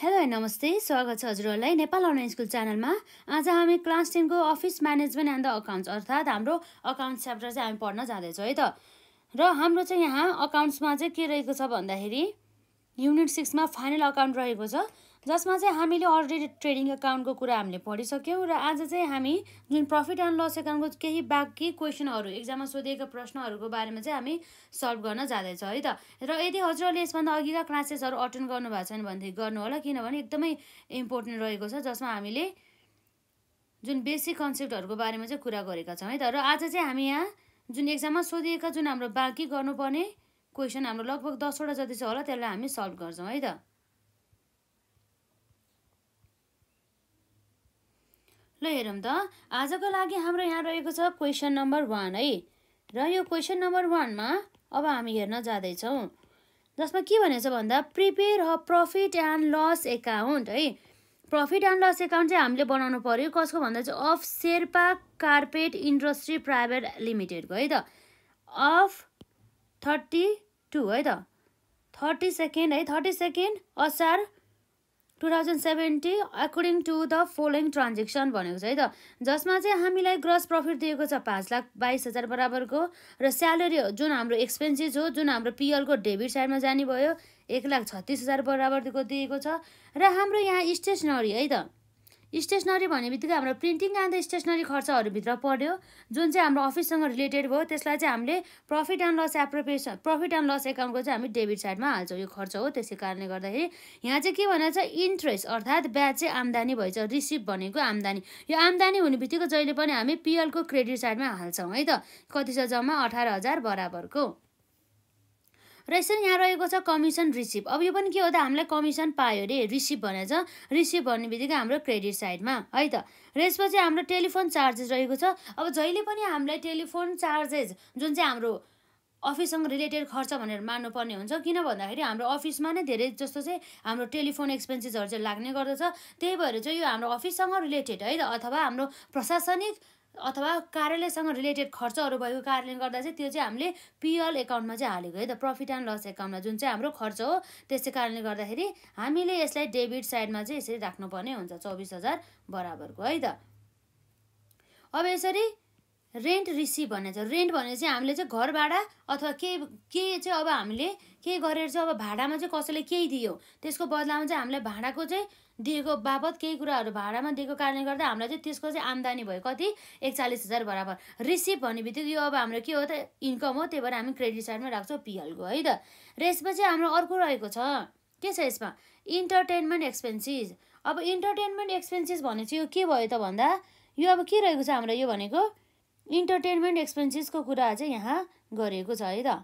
hello नमस्ते स्वागत छ हजुरहरूलाई नेपाल अनलाइन स्कुल च्यानलमा आज हामी क्लास टेनको office management and the accounts अर्थात् हाम्रो अकाउन्ट्स च्याप्टर चाहिँ हामी पढ्न जाँदैछौँ है त र हाम्रो चाहिँ यहाँ अकाउन्ट्समा चाहिँ के रहेको छ भन्दाखेरि युनिट सिक्समा फाइनल अकाउन्ट रहेको छ जसमा चाहिँ हामीले अलरेडी ट्रेडिङ एकाउन्टको कुरा हामीले पढिसक्यौँ र आज चाहिँ हामी जुन प्रफिट एन्ड लस एकाउन्टको केही बाँकी क्वेसनहरू एक्जाममा सोधिएका प्रश्नहरूको बारेमा चाहिँ हामी सल्भ गर्न जाँदैछौँ है त र यदि हजुरहरूले यसभन्दा अघिका क्लासेसहरू अटेन्ड गर्नुभएको छैन भनेदेखि गर्नु होला किनभने एकदमै इम्पोर्टेन्ट रहेको छ जसमा हामीले जुन बेसिक कन्सेप्टहरूको बारेमा चाहिँ कुरा गरेका छौँ है त र आज चाहिँ हामी यहाँ जुन एक्जाममा सोधिएका जुन हाम्रो बाँकी गर्नुपर्ने क्वेसन हाम्रो लगभग दसवटा जति छ होला त्यसलाई हामी सल्भ गर्छौँ है त ल हेरौँ त आजको लागि हाम्रो यहाँ रहेको छ क्वेसन नम्बर वान है र यो क्वेसन नम्बर वानमा अब हामी हेर्न जाँदैछौँ जसमा के भनेछ भन्दा prepare a profit and loss account है प्रफिट एन्ड लस एकाउन्ट चाहिँ हामीले बनाउनु पऱ्यो कसको भन्दा चाहिँ of Sherpa carpet industry private लिमिटेडको है त अफ थर्टी टू है त थर्टी सेकेन्ड है thirty second Asar two thousand seventy according to the following transaction भनेको छ है त जसमा चाहिँ हामीलाई ग्रस प्रफिट दिएको छ पाँच लाख बाइस हजार बराबरको र स्यालेरी जुन हाम्रो एक्सपेन्सिस हो जुन हाम्रो पिएलको डेबिट साइडमा जाने भयो एक लाख छत्तिस हजार बराबरको दिएको छ र हाम्रो यहाँ स्टेसनरी है त स्टेसनरी भन्ने बित्तिकै हाम्रो प्रिन्टिङ एन्ड स्टेसनरी खर्चहरूभित्र पर्यो जुन चाहिँ हाम्रो अफिससँग रिलेटेड भयो त्यसलाई चाहिँ हामीले profit and loss appropriation profit and loss एकाउन्टको चाहिँ हामी डेबिट साइडमा हाल्छौँ यो खर्च हो त्यसै कारणले गर्दाखेरि यहाँ चाहिँ के भनेर छ इन्ट्रेस्ट अर्थात् ब्याज चाहिँ आम्दानी भएछ रिसिभ भनेको आम्दानी यो आम्दानी हुने बित्तिकै जहिले पनि हामी पिएलको क्रेडिट साइडमा हाल्छौँ है त कति छ जम्मा अठार हजार बराबरको र यसरी यहाँ रहेको छ कमिसन रिसिभ अब यो पनि के हो त हामीलाई कमिसन पायो अरे रिसिभ भनेर रिसिभ भन्ने बित्तिकै हाम्रो क्रेडिट साइडमा है त र यसपछि हाम्रो टेलिफोन चार्जेस रहेको छ अब जहिले पनि हामीलाई टेलिफोन चार्जेस जुन चाहिँ हाम्रो अफिससँग रिलेटेड खर्च भनेर मान्नुपर्ने हुन्छ किन भन्दाखेरि हाम्रो अफिसमा नै धेरै जस्तो चाहिँ हाम्रो टेलिफोन एक्सपेन्सेसहरू चाहिँ लाग्ने गर्दछ त्यही भएर चाहिँ यो हाम्रो अफिससँग रिलेटेड है त अथवा हाम्रो प्रशासनिक अथवा कार्यालयसँग रिलेटेड खर्चहरू भएको कारणले गर्दा चाहिँ त्यो चाहिँ हामीले पिएल एकाउन्टमा चाहिँ हालेको है त प्रफिट एन्ड लस एकाउन्टमा जुन चाहिँ हाम्रो खर्च हो त्यसै कारणले गर्दाखेरि हामीले यसलाई डेबिट साइडमा चाहिँ यसरी राख्नुपर्ने हुन्छ चौबिस हजार बराबरको है त अब यसरी रेन्ट रिसिभ भन्ने छ रेन्ट भने चाहिँ हामीले चाहिँ घर भाडा अथवा के के चाहिँ अब हामीले के गरेर चाहिँ अब भाडामा चाहिँ कसैले केही दियो त्यसको बदलामा चाहिँ हामीलाई भाडाको चाहिँ दिएको बापत केही कुराहरू भाडामा दिएको कारणले गर्दा हामीलाई चाहिँ त्यसको चाहिँ आम्दानी भयो कति एकचालिस हजार बराबर रिसिभ भन्ने बित्तिकै यो अब हाम्रो के हो त इन्कम हो त्यही भएर हामी क्रेडिट साइडमा राख्छौँ पिएलको है त र यसपछि हाम्रो अर्को रहेको छ के छ यसमा इन्टरटेनमेन्ट एक्सपेन्सिस अब इन्टरटेनमेन्ट एक्सपेन्सिस भने चाहिँ यो के भयो त भन्दा यो अब के रहेको छ हाम्रो यो भनेको इन्टरटेनमेन्ट एक्सपेन्सिसको कुरा चाहिँ यहाँ गरेको छ है त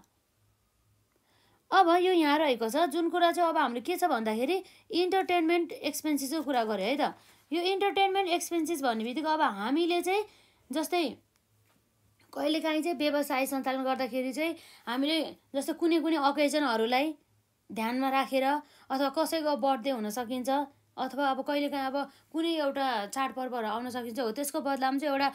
अब यो यहाँ रहेको छ जुन कुरा चाहिँ अब हामीले के छ भन्दाखेरि इन्टरटेनमेन्ट एक्सपेन्सिसको कुरा गऱ्यो है त यो इन्टरटेनमेन्ट एक्सपेन्सिस भन्ने बित्तिकै अब हामीले चाहिँ जस्तै कहिलेकाहीँ चाहिँ व्यवसाय सञ्चालन गर्दाखेरि चाहिँ हामीले जस्तो कुनै कुनै अकेजनहरूलाई ध्यानमा राखेर अथवा कसैको बर्थडे हुन सकिन्छ अथवा अब कहिलेकाहीँ अब कुनै एउटा चाडपर्वहरू आउन सकिन्छ हो त्यसको बदलामा चाहिँ एउटा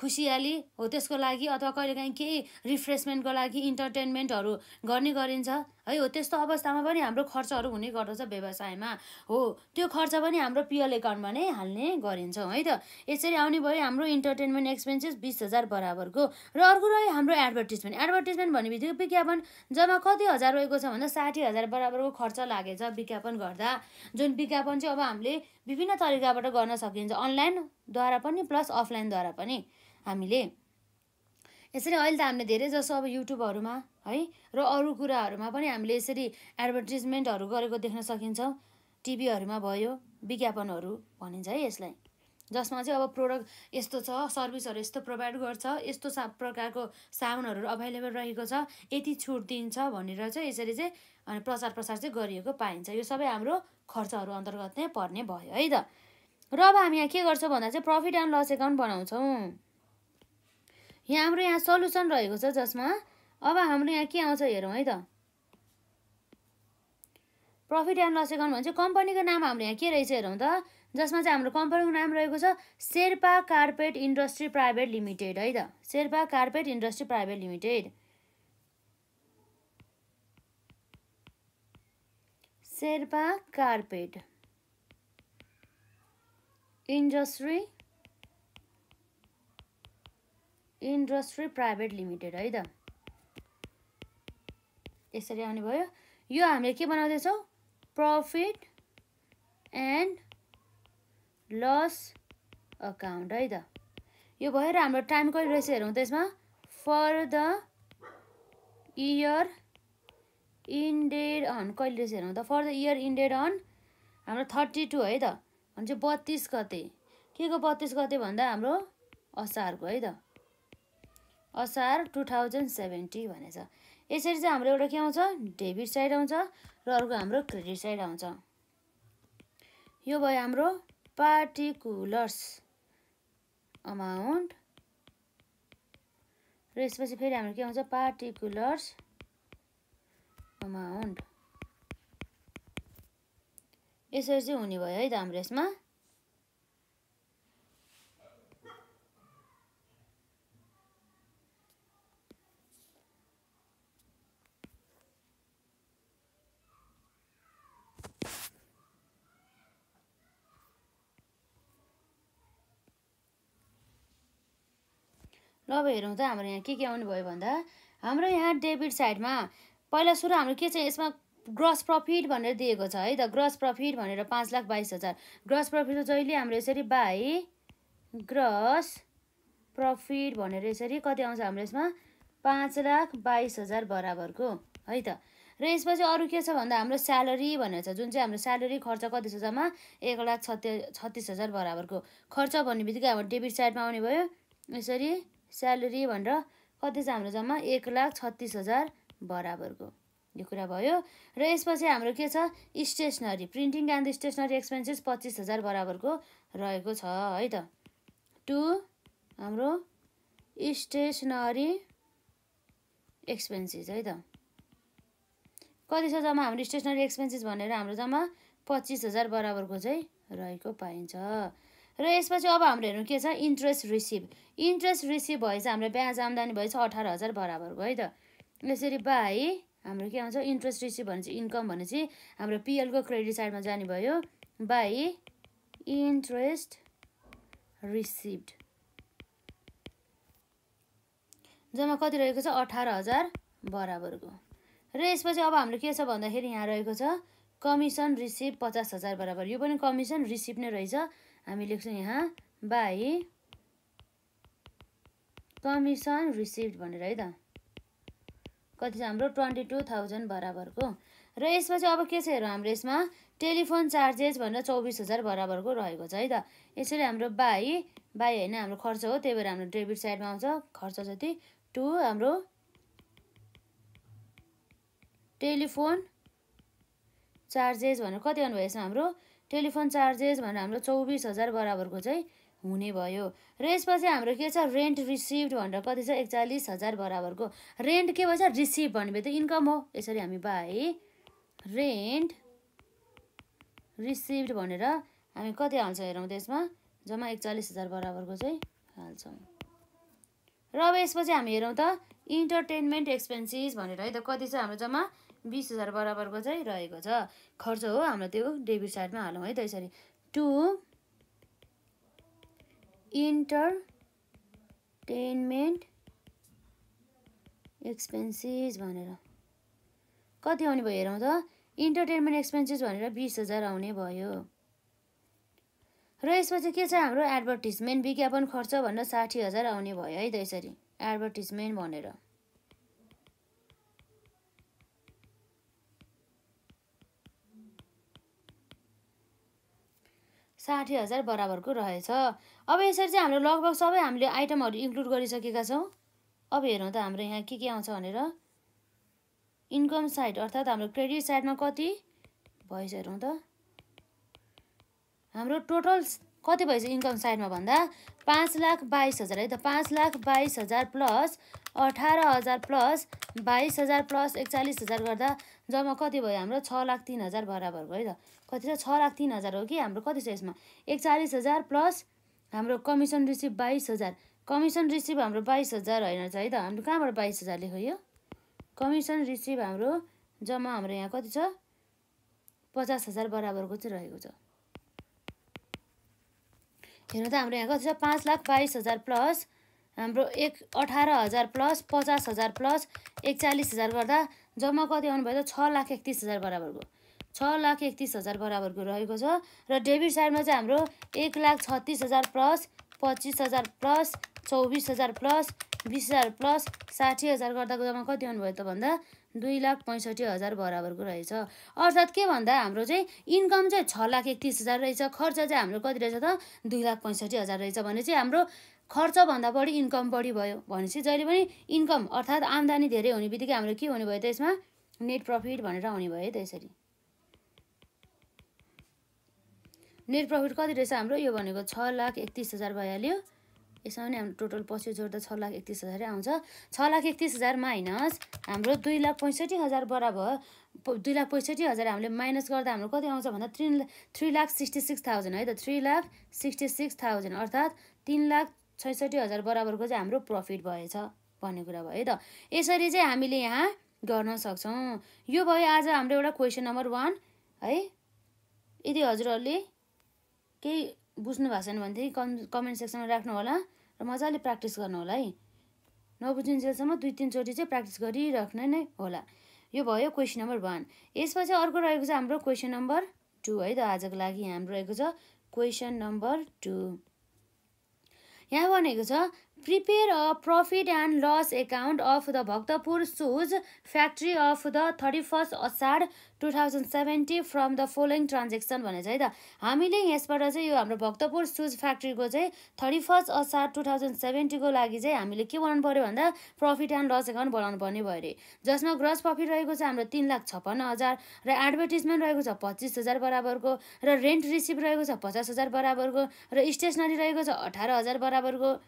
खुसियाली हो त्यसको लागि अथवा कहिलेकाहीँ केही रिफ्रेसमेन्टको लागि इन्टरटेन्मेन्टहरू गर्ने गरिन्छ है हो त्यस्तो अवस्थामा पनि हाम्रो खर्चहरू हुने गर्दछ व्यवसायमा हो त्यो खर्च पनि हाम्रो पिएल एकाउन्टमा नै हाल्ने गरिन्छ है त यसरी आउने भयो हाम्रो इन्टरटेन्मेन्ट एक्सपेन्सेस बिस हजार बराबरको र अर्को रह्यो हाम्रो एडभर्टिजमेन्ट एडभर्टिजमेन्ट भन्ने बित्तिकै विज्ञापन जम्मा कति हजार रहेको छ भन्दा साठी हजार बराबरको खर्च लागेछ विज्ञापन गर्दा जुन विज्ञापन चाहिँ अब हामीले विभिन्न तरिकाबाट गर्न सकिन्छ अनलाइनद्वारा पनि प्लस अफलाइनद्वारा पनि हामीले यसरी अहिले त हामीले धेरै जसो अब युट्युबहरूमा है र अरू कुराहरूमा पनि हामीले यसरी एडभर्टिजमेन्टहरू गरेको देख्न सकिन्छ टिभीहरूमा भयो विज्ञापनहरू भनिन्छ है यसलाई जसमा चाहिँ अब प्रोडक्ट यस्तो छ सर्भिसहरू यस्तो प्रोभाइड गर्छ यस्तो सा प्रकारको सामानहरू अभाइलेबल रहेको छ यति छुट दिन्छ भनेर चाहिँ यसरी चाहिँ अनि प्रचार प्रसार चाहिँ गरिएको पाइन्छ यो सबै हाम्रो खर्चहरू अन्तर्गत नै पर्ने भयो है त र अब हामी यहाँ के गर्छौँ भन्दा चाहिँ प्रफिट एन्ड लस एकाउन्ट बनाउँछौँ यहाँ हाम्रो यहाँ सल्युसन रहेको छ जसमा अब हाम्रो यहाँ के आउँछ हेरौँ है त प्रफिट एन्ड लस एकाउन्ट भन्छ कम्पनीको नाम हाम्रो यहाँ के रहेछ हेरौँ त जसमा चाहिँ हाम्रो कम्पनीको नाम रहेको छ Sherpa carpet industry private limited है त Sherpa carpet industry private limited Sherpa carpet industry industry private limited है त यसरी आउने भयो यो हामीले के बनाउँदैछौँ प्रफिट एन्ड लस अकाउन्ट है त यो भएर हाम्रो टाइम कहिले रहेछ हेरौँ त यसमा for the year ended on कहिले रहेछ हेरौँ त for the year ended on हाम्रो थर्टी टू है त भने चाहिँ बत्तिस गते के को बत्तिस गते भन्दा हाम्रो असारको है त असार टु थाउजन्ड सेभेन्टी भनेछ यसरी चाहिँ हाम्रो एउटा के आउँछ डेबिट साइड आउँछ र अर्को हाम्रो क्रेडिट साइड आउँछ यो भयो हाम्रो पार्टिकुलर्स अमाउन्ट र यसपछि फेरि हाम्रो के आउँछ पार्टिकुलर्स अमाउन्ट यसरी चाहिँ हुने भयो है त हाम्रो यसमा अब हेरौँ त हाम्रो यहाँ के के आउनु भयो भन्दा हाम्रो यहाँ डेबिट साइडमा पहिला सुरु हाम्रो के छ यसमा ग्रस प्रफिट भनेर दिएको छ है त ग्रस प्रफिट भनेर पाँच लाख बाइस हजार ग्रस प्रफिट जहिले हाम्रो यसरी बाई ग्रस प्रफिट भनेर यसरी कति आउँछ हाम्रो यसमा पाँच लाख बाइस हजार बराबरको है त र यसपछि अरू के छ भन्दा हाम्रो स्यालेरी भनेर छ जुन चाहिँ हाम्रो स्यालेरी खर्च कति छ जम्मा एक लाख छत्ति छत्तिस हजार बराबरको खर्च भन्ने बित्तिकै हाम्रो डेबिट साइडमा आउने भयो यसरी स्यालेरी भनेर कति छ हाम्रो जम्मा एक लाख छत्तिस हजार बराबरको यो कुरा भयो र यसपछि हाम्रो के छ stationery printing and stationery expenses पच्चिस हजार बराबरको रहेको छ है त टु हाम्रो स्टेसनरी एक्सपेन्सेस है त कति छ जम्मा हाम्रो स्टेसनरी एक्सपेन्सेस भनेर हाम्रो जम्मा पच्चिस हजार बराबरको चाहिँ रहेको पाइन्छ र यसपछि अब हाम्रो हेर्नु के छ इन्ट्रेस्ट रिसिभ इन्ट्रेस्ट रिसिभ भएछ हाम्रो ब्याज आम्दानी भएछ अठार हजार बराबरको है त यसरी बाई हाम्रो के आउँछ इन्ट्रेस्ट रिसिभ भने चाहिँ इन्कम भने चाहिँ हाम्रो पिएलको क्रेडिट साइडमा जाने भयो बाई इन्ट्रेस्ट रिसिभ जम्मा कति रहेको छ अठार हजार बराबरको र यसपछि अब हाम्रो के छ भन्दाखेरि यहाँ रहेको छ कमिसन रिसिभ पचास हजार बराबर यो पनि कमिसन रिसिभ नै रहेछ हामी लेख्छौँ यहाँ बाई कमिसन रिसिभ भनेर है त कति छ हाम्रो ट्वेन्टी टू थाउजन्ड बराबरको र यसमा चाहिँ अब के छ हेरौँ हाम्रो यसमा टेलिफोन चार्जेस भनेर चौबिस हजार बराबरको रहेको छ है त यसरी हाम्रो बाई बाई होइन हाम्रो खर्च हो त्यही भएर हाम्रो डेबिट साइडमा आउँछ खर्च जति टु हाम्रो टेलिफोन चार्जेस भनेर कति आउनुभयो यसमा हाम्रो टेलिफोन चार्जेस भनेर हाम्रो चौबिस हजार बराबरको चाहिँ हुने भयो र यसपछि हाम्रो के छ रेन्ट रिसिभ भनेर कति छ एकचालिस हजार बराबरको रेन्ट के भएछ रिसिभ भन्ने त इन्कम हो यसरी हामी बाई रेन्ट रिसिभ भनेर हामी कति हाल्छौँ हेरौँ त्यसमा जम्मा एकचालिस हजार बराबरको चाहिँ हाल्छौँ र अब यसपछि हामी हेरौँ त इन्टरटेन्मेन्ट एक्सपेन्सिस भनेर है त कति छ हाम्रो जम्मा बिस हजार बराबरको चाहिँ रहेको छ खर्च हो हाम्रो त्यो डेबिट साइडमा हालौँ है त यसरी टु इन्टरटेनमेन्ट एक्सपेन्सिस भनेर कति आउने भयो हेरौँ त इन्टरटेनमेन्ट एक्सपेन्सिस भनेर बिस हजार आउने भयो र यसपछि के छ हाम्रो एडभर्टिजमेन्ट विज्ञापन खर्च भनेर साठी हजार आउने भयो है त यसरी एडभर्टिजमेन्ट भनेर साठी हजार बराबरको रहेछ अब यसरी चाहिँ हाम्रो लगभग सबै हामीले आइटमहरू इन्क्लुड गरिसकेका छौँ अब हेरौँ त हाम्रो यहाँ के के आउँछ भनेर इन्कम साइड अर्थात् हाम्रो क्रेडिट साइडमा कति भएछ हेरौँ त हाम्रो टोटल कति भएछ इन्कम साइडमा भन्दा पाँच लाख बाइस हजार है त पाँच लाख बाइस हजार प्लस अठार हजार प्लस बाइस हजार प्लस एकचालिस हजार गर्दा जम्मा कति भयो हाम्रो छ लाख तिन हजार बराबरको है त कति छ लाख तिन हजार हो कि हाम्रो कति छ यसमा एकचालिस हजार प्लस हाम्रो कमिसन रिसिभ बाइस हजार कमिसन रिसिभ हाम्रो बाइस हजार होइन है त हाम्रो कहाँबाट बाइस हजार लेख्यो यो कमिसन रिसिभ हाम्रो जम्मा हाम्रो यहाँ कति छ पचास हजार बराबरको चाहिँ रहेको छ हेर्नु त हाम्रो यहाँ कति छ पाँच लाख बाइस हजार प्लस हाम्रो एक अठार हजार प्लस पचास हजार प्लस एकचालिस हजार गर्दा जम्मा कति आउनुभयो त छ लाख एकतिस हजार बराबरको छ लाख एकतिस हजार बराबरको रहेको छ र डेबिट साइडमा चाहिँ हाम्रो एक लाख छत्तिस हजार प्लस पच्चिस हजार प्लस चौबिस हजार प्लस बिस हजार प्लस साठी हजार गर्दाको जम्मा कति आउनुभयो त भन्दा दुई लाख पैँसठी हजार बराबरको रहेछ अर्थात् के भन्दा हाम्रो चाहिँ इन्कम चाहिँ छ लाख एकतिस हजार रहेछ खर्च चाहिँ हाम्रो कति रहेछ त दुई लाख पैँसठी हजार रहेछ भने चाहिँ हाम्रो खर्चभन्दा बढी इन्कम बढी भयो भनेपछि जहिले पनि इन्कम अर्थात् आम्दानी धेरै हुने बित्तिकै हाम्रो के हुने भयो त यसमा नेट प्रफिट भनेर आउने भयो है त यसरी नेट प्रफिट कति रहेछ हाम्रो यो भनेको छ लाख एकतिस हजार भइहाल्यो यसमा पनि हाम्रो टोटल पछि जोड्दा छ लाख एकतिस हजारै आउँछ छ लाख एकतिस हजार माइनस हाम्रो दुई लाख पैँसठी हजार बराबर दुई लाख पैँसठी हजार हामीले माइनस गर्दा हाम्रो कति आउँछ भन्दा three three lakh sixty six thousand है त three lakh sixty six thousand अर्थात् तिन लाख छैसठी हजार बराबरको चाहिँ हाम्रो प्रफिट भएछ भन्ने कुरा भयो है त यसरी चाहिँ हामीले यहाँ गर्न सक्छौँ यो भयो आज हाम्रो एउटा क्वेसन नम्बर वान है यदि हजुरहरूले केही बुझ्नु भएको छैन भनेदेखि कम कमेन्ट सेक्सनमा राख्नु होला र मजाले प्र्याक्टिस गर्नु होला है नबुझिन्जेलसम्म दुई तिनचोटि चाहिँ प्र्याक्टिस गरिराख्नु नै होला यो भयो क्वेसन नम्बर वान यसपछि अर्को रहेको छ हाम्रो क्वेसन नम्बर टू है त आजको लागि हाम्रो रहेको छ क्वेसन नम्बर टू यहाँ भनेको छ prepare a profit and loss account of the Bhaktapur shoes factory of the thirty first Asar two thousand seventy from the following transaction भने चाहिँ त हामीले यसबाट चाहिँ यो हाम्रो भक्तपुर सुज फ्याक्ट्रीको चाहिँ thirty first Asar two thousand सेभेन्टीको लागि चाहिँ हामीले के बनाउनु पऱ्यो भन्दा प्रफिट एन्ड लस एकाउन्ट बनाउनु पर्ने भयो अरे जसमा ग्रस प्रफिट रहेको छ हाम्रो तिन लाख छप्पन्न हजार र एडभर्टिजमेन्ट रहेको छ पच्चिस हजार बराबरको र रेन्ट रिसिभ रहेको छ पचास हजार बराबरको र स्टेसनरी रहेको छ अठार हजार बराबरको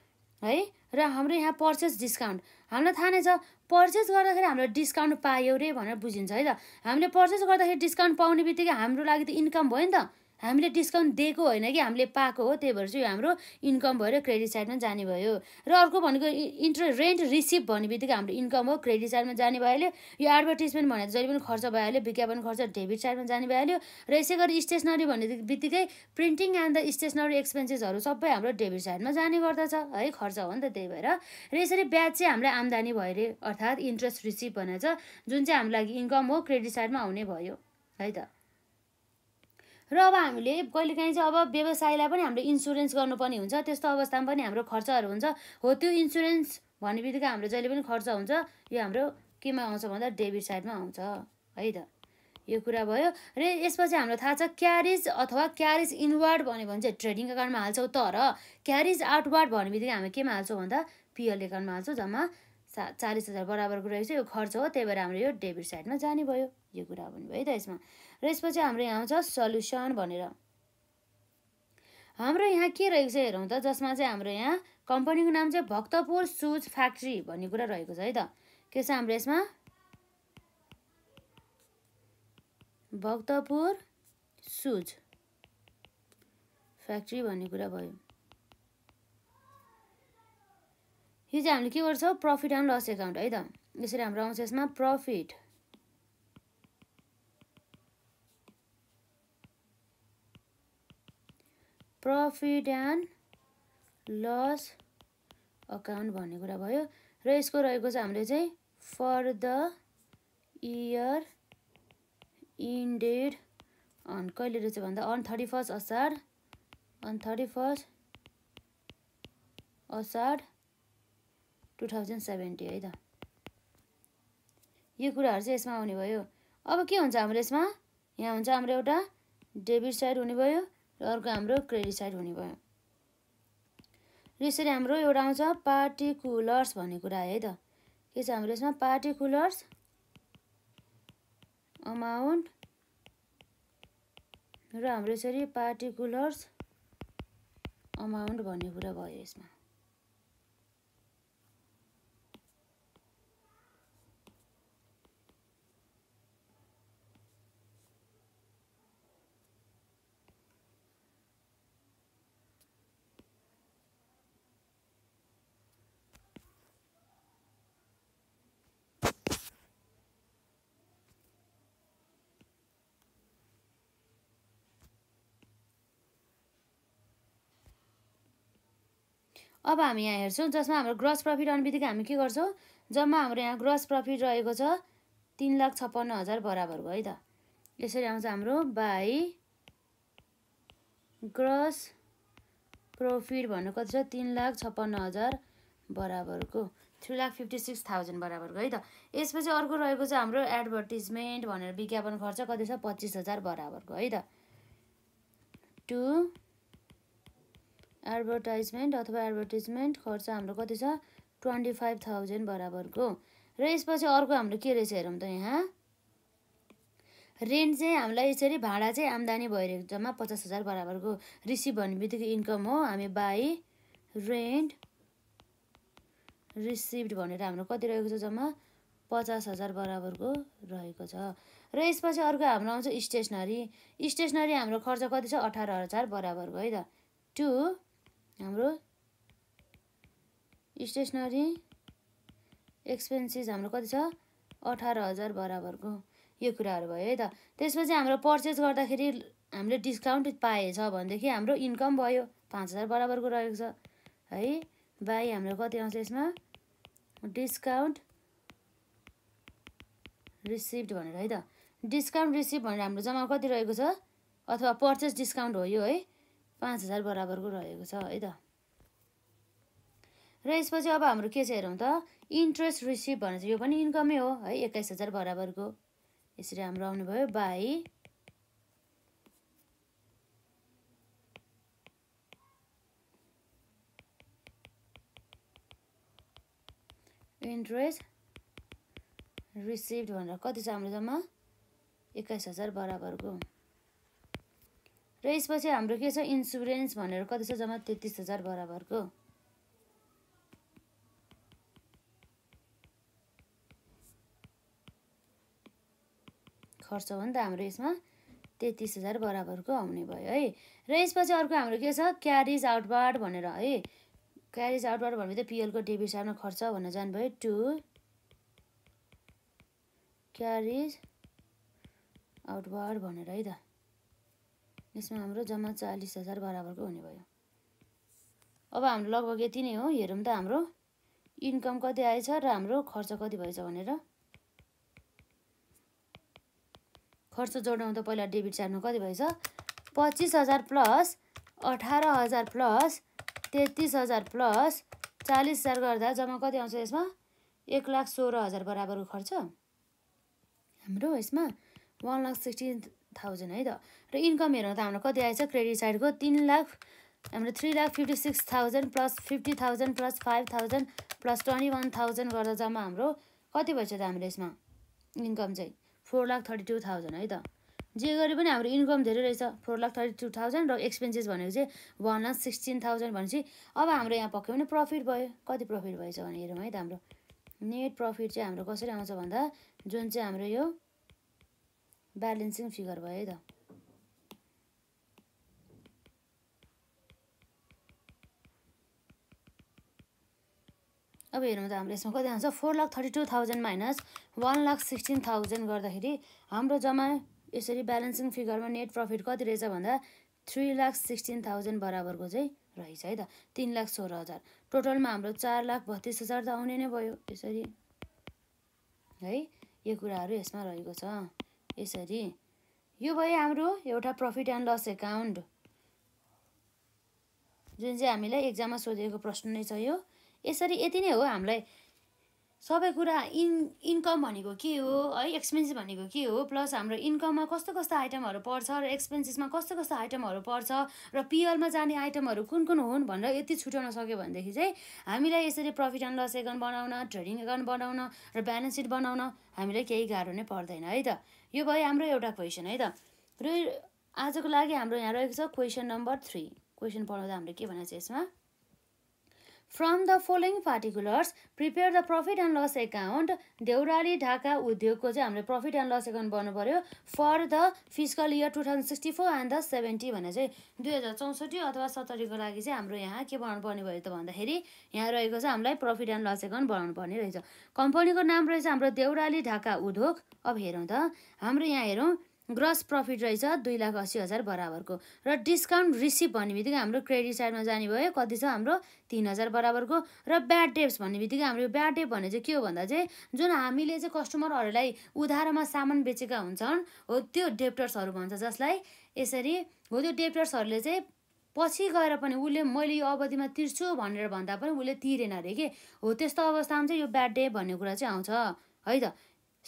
है र हाम्रो यहाँ पर्चेस डिस्काउन्ट हामीलाई थाहा नै छ पर्चेस गर्दाखेरि हामीले डिस्काउन्ट पायो रे भनेर बुझिन्छ है त हामीले पर्चेस गर्दाखेरि डिस्काउन्ट पाउने बित्तिकै हाम्रो लागि त इन्कम भयो नि त हामीले डिस्काउन्ट दिएको होइन कि हामीले पाएको हो त्यही भएर चाहिँ हाम्रो इन्कम भएर क्रेडिट साइडमा जाने भयो र अर्को भनेको इन्टर रेन्ट रिसिभ भन्ने बित्तिकै हाम्रो इन्कम हो क्रेडिट साइडमा जाने भइहाल्यो यो एडभर्टिजमेन्ट भने जहिले पनि खर्च भइहाल्यो विज्ञापन खर्च डेबिट साइडमा जाने भइहाल्यो र यसै गरी स्टेसनरी भन्ने बित्तिकै प्रिन्टिङ एन्ड द स्टेसनरी एक्सपेन्सेसहरू सबै हाम्रो डेबिट साइडमा जाने गर्दछ है खर्च हो नि त त्यही भएर र यसरी ब्याज चाहिँ हामीलाई आम्दानी भयो अरे अर्थात् इन्ट्रेस्ट रिसिभ भनेर जुन चाहिँ हाम्रो लागि इन्कम हो क्रेडिट साइडमा आउने भयो है त र अब हामीले कहिलेकाहीँ चाहिँ अब व्यवसायलाई पनि हामीले इन्सुरेन्स गर्नुपर्ने हुन्छ त्यस्तो अवस्थामा पनि हाम्रो खर्चहरू हुन्छ हो त्यो इन्सुरेन्स भन्ने बित्तिकै हाम्रो जहिले पनि खर्च हुन्छ यो हाम्रो केमा आउँछ भन्दा डेबिट साइडमा आउँछ है त यो कुरा भयो र यसपछि हाम्रो थाहा छ क्यारिज अथवा क्यारिज इनवार्ड भन्यो भने चाहिँ ट्रेडिङ एकाउन्टमा हाल्छौँ तर क्यारिज आउटवार्ड भन्ने बित्तिकै हामी केमा हाल्छौँ भन्दा पिएल एकाउन्टमा हाल्छौँ जम्मा सा चालिस हजार बराबरको रहेछ यो खर्च हो त्यही भएर हाम्रो यो डेबिट साइडमा जाने भयो यो कुरा भन्नुभयो है त यसमा र यसपछि हाम्रो यहाँ आउँछ सल्युसन भनेर हाम्रो यहाँ के रहेको छ हेरौँ त जसमा चाहिँ हाम्रो यहाँ कम्पनीको नाम चाहिँ भक्तपुर सुज फ्याक्ट्री भन्ने कुरा रहेको छ है त के छ हाम्रो यसमा भक्तपुर सुज फ्याक्ट्री भन्ने कुरा भयो यो चाहिँ हामीले के गर्छौँ प्रफिट एन्ड लस एकाउन्ट है त यसरी हाम्रो आउँछ यसमा profit profit and loss account भन्ने कुरा भयो र यसको रहेको छ हाम्रो चाहिँ for the year ended on कहिले रहेछ भन्दा on thirty first Asar on thirty first Asar two thousand seventy है त यो कुराहरू चाहिँ यसमा आउने भयो अब के हुन्छ हाम्रो यसमा यहाँ हुन्छ हाम्रो एउटा डेबिट साइड हुने भयो र अर्को हाम्रो क्रेडिसाइड हुने भयो र यसरी हाम्रो एउटा आउँछ पार्टिकुलर्स भन्ने कुरा है त के छ हाम्रो यसमा पार्टिकुलर्स अमाउन्ट र हाम्रो यसरी पार्टिकुलर्स अमाउन्ट भन्ने कुरा भयो यसमा अब हामी यहाँ हेर्छौँ जसमा हाम्रो ग्रस प्रफिट आउने बित्तिकै हामी के गर्छौँ जम्मा हाम्रो यहाँ ग्रस प्रफिट रहेको छ तिन लाख छप्पन्न हजार बराबरको है त यसरी आउँछ हाम्रो बाई ग्रस प्रफिट भन्नु कति छ तिन लाख छप्पन्न हजार बराबरको three lakh fifty six thousand बराबरको है त यसपछि अर्को रहेको छ हाम्रो एडभर्टिजमेन्ट भनेर विज्ञापन खर्च कति छ पच्चिस हजार बराबरको है त टु एडभर्टाइजमेन्ट अथवा एडभर्टिजमेन्ट खर्च हाम्रो कति छ ट्वेन्टी फाइभ थाउजन्ड बराबरको र यसपछि अर्को हाम्रो के रहेछ हेरौँ त यहाँ रेन्ट चाहिँ हामीलाई यसरी भाडा चाहिँ आम्दानी भइरहेको जम्मा पचास हजार बराबरको रिसिभ भन्ने बित्तिकै इन्कम हो हामी बाई रेन्ट रिसिभ भनेर हाम्रो कति रहेको छ जम्मा पचास हजार बराबरको रहेको छ र यसपछि अर्को हाम्रो आउँछ स्टेसनरी स्टेसनरी हाम्रो खर्च कति छ अठार हजार बराबरको है त टु हाम्रो स्टेसनरी एक्सपेन्सिस हाम्रो कति छ अठार हजार बराबरको यो कुराहरू भयो है त त्यसपछि हाम्रो पर्चेस गर्दाखेरि हामीले डिस्काउन्ट पाएछ भनेदेखि हाम्रो इन्कम भयो पाँच हजार बराबरको रहेको छ है बाई हाम्रो कति आउँछ यसमा डिस्काउन्ट रिसिप्ट भनेर है त डिस्काउन्ट रिसिप्ट भनेर हाम्रो जम्मा कति रहेको छ अथवा पर्चेस डिस्काउन्ट हो यो है पाँच हजार बराबरको रहेको छ है त र यसपछि अब हाम्रो के छ हेरौँ त इन्ट्रेस्ट रिसिभ भनेर यो पनि इन्कमै हो है एक्काइस हजार बराबरको यसरी हाम्रो आउनुभयो बाई इन्ट्रेस्ट रिसिभ भनेर कति छ हाम्रो जम्मा एक्काइस हजार बराबरको र यसपछि हाम्रो के छ इन्सुरेन्स भनेर कति छ जम्मा तेत्तिस हजार बराबरको खर्च हो नि त हाम्रो यसमा तेत्तिस हजार बराबरको आउने भयो है र यसपछि अर्को हाम्रो के छ क्यारिज आउटवार्ड भनेर है क्यारिज आउटवार्ड त पिएलको डेबिट सार्न खर्च भनेर जानुभयो टु क्यारिज आउटवार्ड भनेर है त यसमा हाम्रो जम्मा चालिस हजार बराबरको हुने भयो अब हाम्रो लगभग यति नै हो हेरौँ त हाम्रो इन्कम कति आएछ र हाम्रो खर्च कति भएछ भनेर खर्च त पहिला डेबिट चार्नु कति भएछ पच्चिस हजार प्लस अठार हजार प्लस तेत्तिस हजार प्लस चालिस हजार गर्दा जम्मा कति आउँछ यसमा एक लाख सोह्र हजार बराबरको खर्च हाम्रो यसमा वान लाख सिक्सटिन थाउजन्ड है त र इन्कम हेरौँ त हाम्रो कति आएछ क्रेडिट साइडको तिन लाख हाम्रो three lakh fifty six thousand plus fifty thousand plus five thousand plus twenty one thousand गर्दा जम्मा हाम्रो कति भएछ त हाम्रो यसमा इन्कम चाहिँ four lakh thirty two thousand है त जे गरे पनि हाम्रो इन्कम धेरै रहेछ four lakh thirty two thousand र एक्सपेन्सेस भनेको चाहिँ वान लाख सिक्सटिन थाउजन्ड भनेपछि अब हाम्रो यहाँ पक्कै पनि प्रफिट भयो कति प्रफिट भएछ भने हेरौँ है त हाम्रो नेट प्रफिट चाहिँ हाम्रो कसरी आउँछ भन्दा जुन चाहिँ हाम्रो यो ब्यालेन्सिङ फिगर भयो है त अब हेर्नु त हाम्रो यसमा कति आउँछ four lakh thirty two thousand minus one lakh sixteen thousand गर्दाखेरि हाम्रो जम्मा यसरी ब्यालेन्सिङ फिगरमा नेट प्रफिट कति रहेछ भन्दा थ्री लाख सिक्सटिन थाउजन्ड बराबरको चाहिँ रहेछ है त तिन लाख सोह्र हजार टोटलमा हाम्रो चार लाख बत्तिस हजार त आउने नै भयो यसरी है यो कुराहरू यसमा रहेको छ यसरी यो भयो हाम्रो एउटा प्रफिट एन्ड लस एकाउन्ट जुन चाहिँ हामीलाई एक्जाममा सोधेको प्रश्न नै छ यो यसरी यति नै हो हामीलाई सबै कुरा इन इन्कम भनेको के हो है एक्सपेन्सिस भनेको के हो प्लस हाम्रो इन्कममा कस्तो कस्तो आइटमहरू पर्छ र एक्सपेन्सिसमा कस्तो कस्तो आइटमहरू पर्छ र पिएलमा जाने आइटमहरू कुन कुन हुन् भनेर यति छुट्याउन सक्यो भनेदेखि चाहिँ हामीलाई यसरी प्रफिट एन्ड लस एकाउन्ट बनाउन ट्रेडिङ एकाउन्ट बनाउन र ब्यालेन्स सिट बनाउन हामीलाई केही गाह्रो नै पर्दैन है त यो भयो हाम्रो एउटा क्वेसन है त र आजको लागि हाम्रो यहाँ रहेको छ क्वेसन नम्बर थ्री क्वेसन पढाउँदा हामीले के भनेको छ यसमा from the following particulars prepare the profit and loss account Deurali Dhaka उद्योगको चाहिँ हामीले प्रफिट एन्ड लस एकाउन्ट बनाउनु पऱ्यो for the physical year two thousand sixty four and the seventy भनेर चाहिँ दुई हजार चौसठी अथवा सत्तरीको लागि चाहिँ हाम्रो यहाँ के बनाउनु पर्ने भयो त भन्दाखेरि यहाँ रहेको छ हामीलाई प्रफिट एन्ड लस एकाउन्ट बनाउनु पर्ने रहेछ कम्पनीको नाम रहेछ हाम्रो देउराली ढाका उद्योग अब हेरौँ त हाम्रो यहाँ हेरौँ ग्रस प्रफिट रहेछ दुई लाख अस्सी हजार बराबरको र डिस्काउन्ट रिसिभ भन्ने बित्तिकै हाम्रो क्रेडिट साइडमा जाने भयो कति छ हाम्रो तिन हजार बराबरको र ब्याड डेप्स भन्ने बित्तिकै हाम्रो यो ब्याड डेप भन्ने चाहिँ के हो भन्दा चाहिँ जुन हामीले चाहिँ कस्टमरहरूलाई उधारमा सामान बेचेका हुन्छन् हो त्यो डेप्टर्सहरू भन्छ जसलाई यसरी हो त्यो डेप्टर्सहरूले चाहिँ पछि गएर पनि उसले मैले यो अवधिमा तिर्छु भनेर भन्दा पनि उसले तिरेन अरे कि हो त्यस्तो अवस्थामा चाहिँ यो ब्याड डे भन्ने कुरा चाहिँ आउँछ है त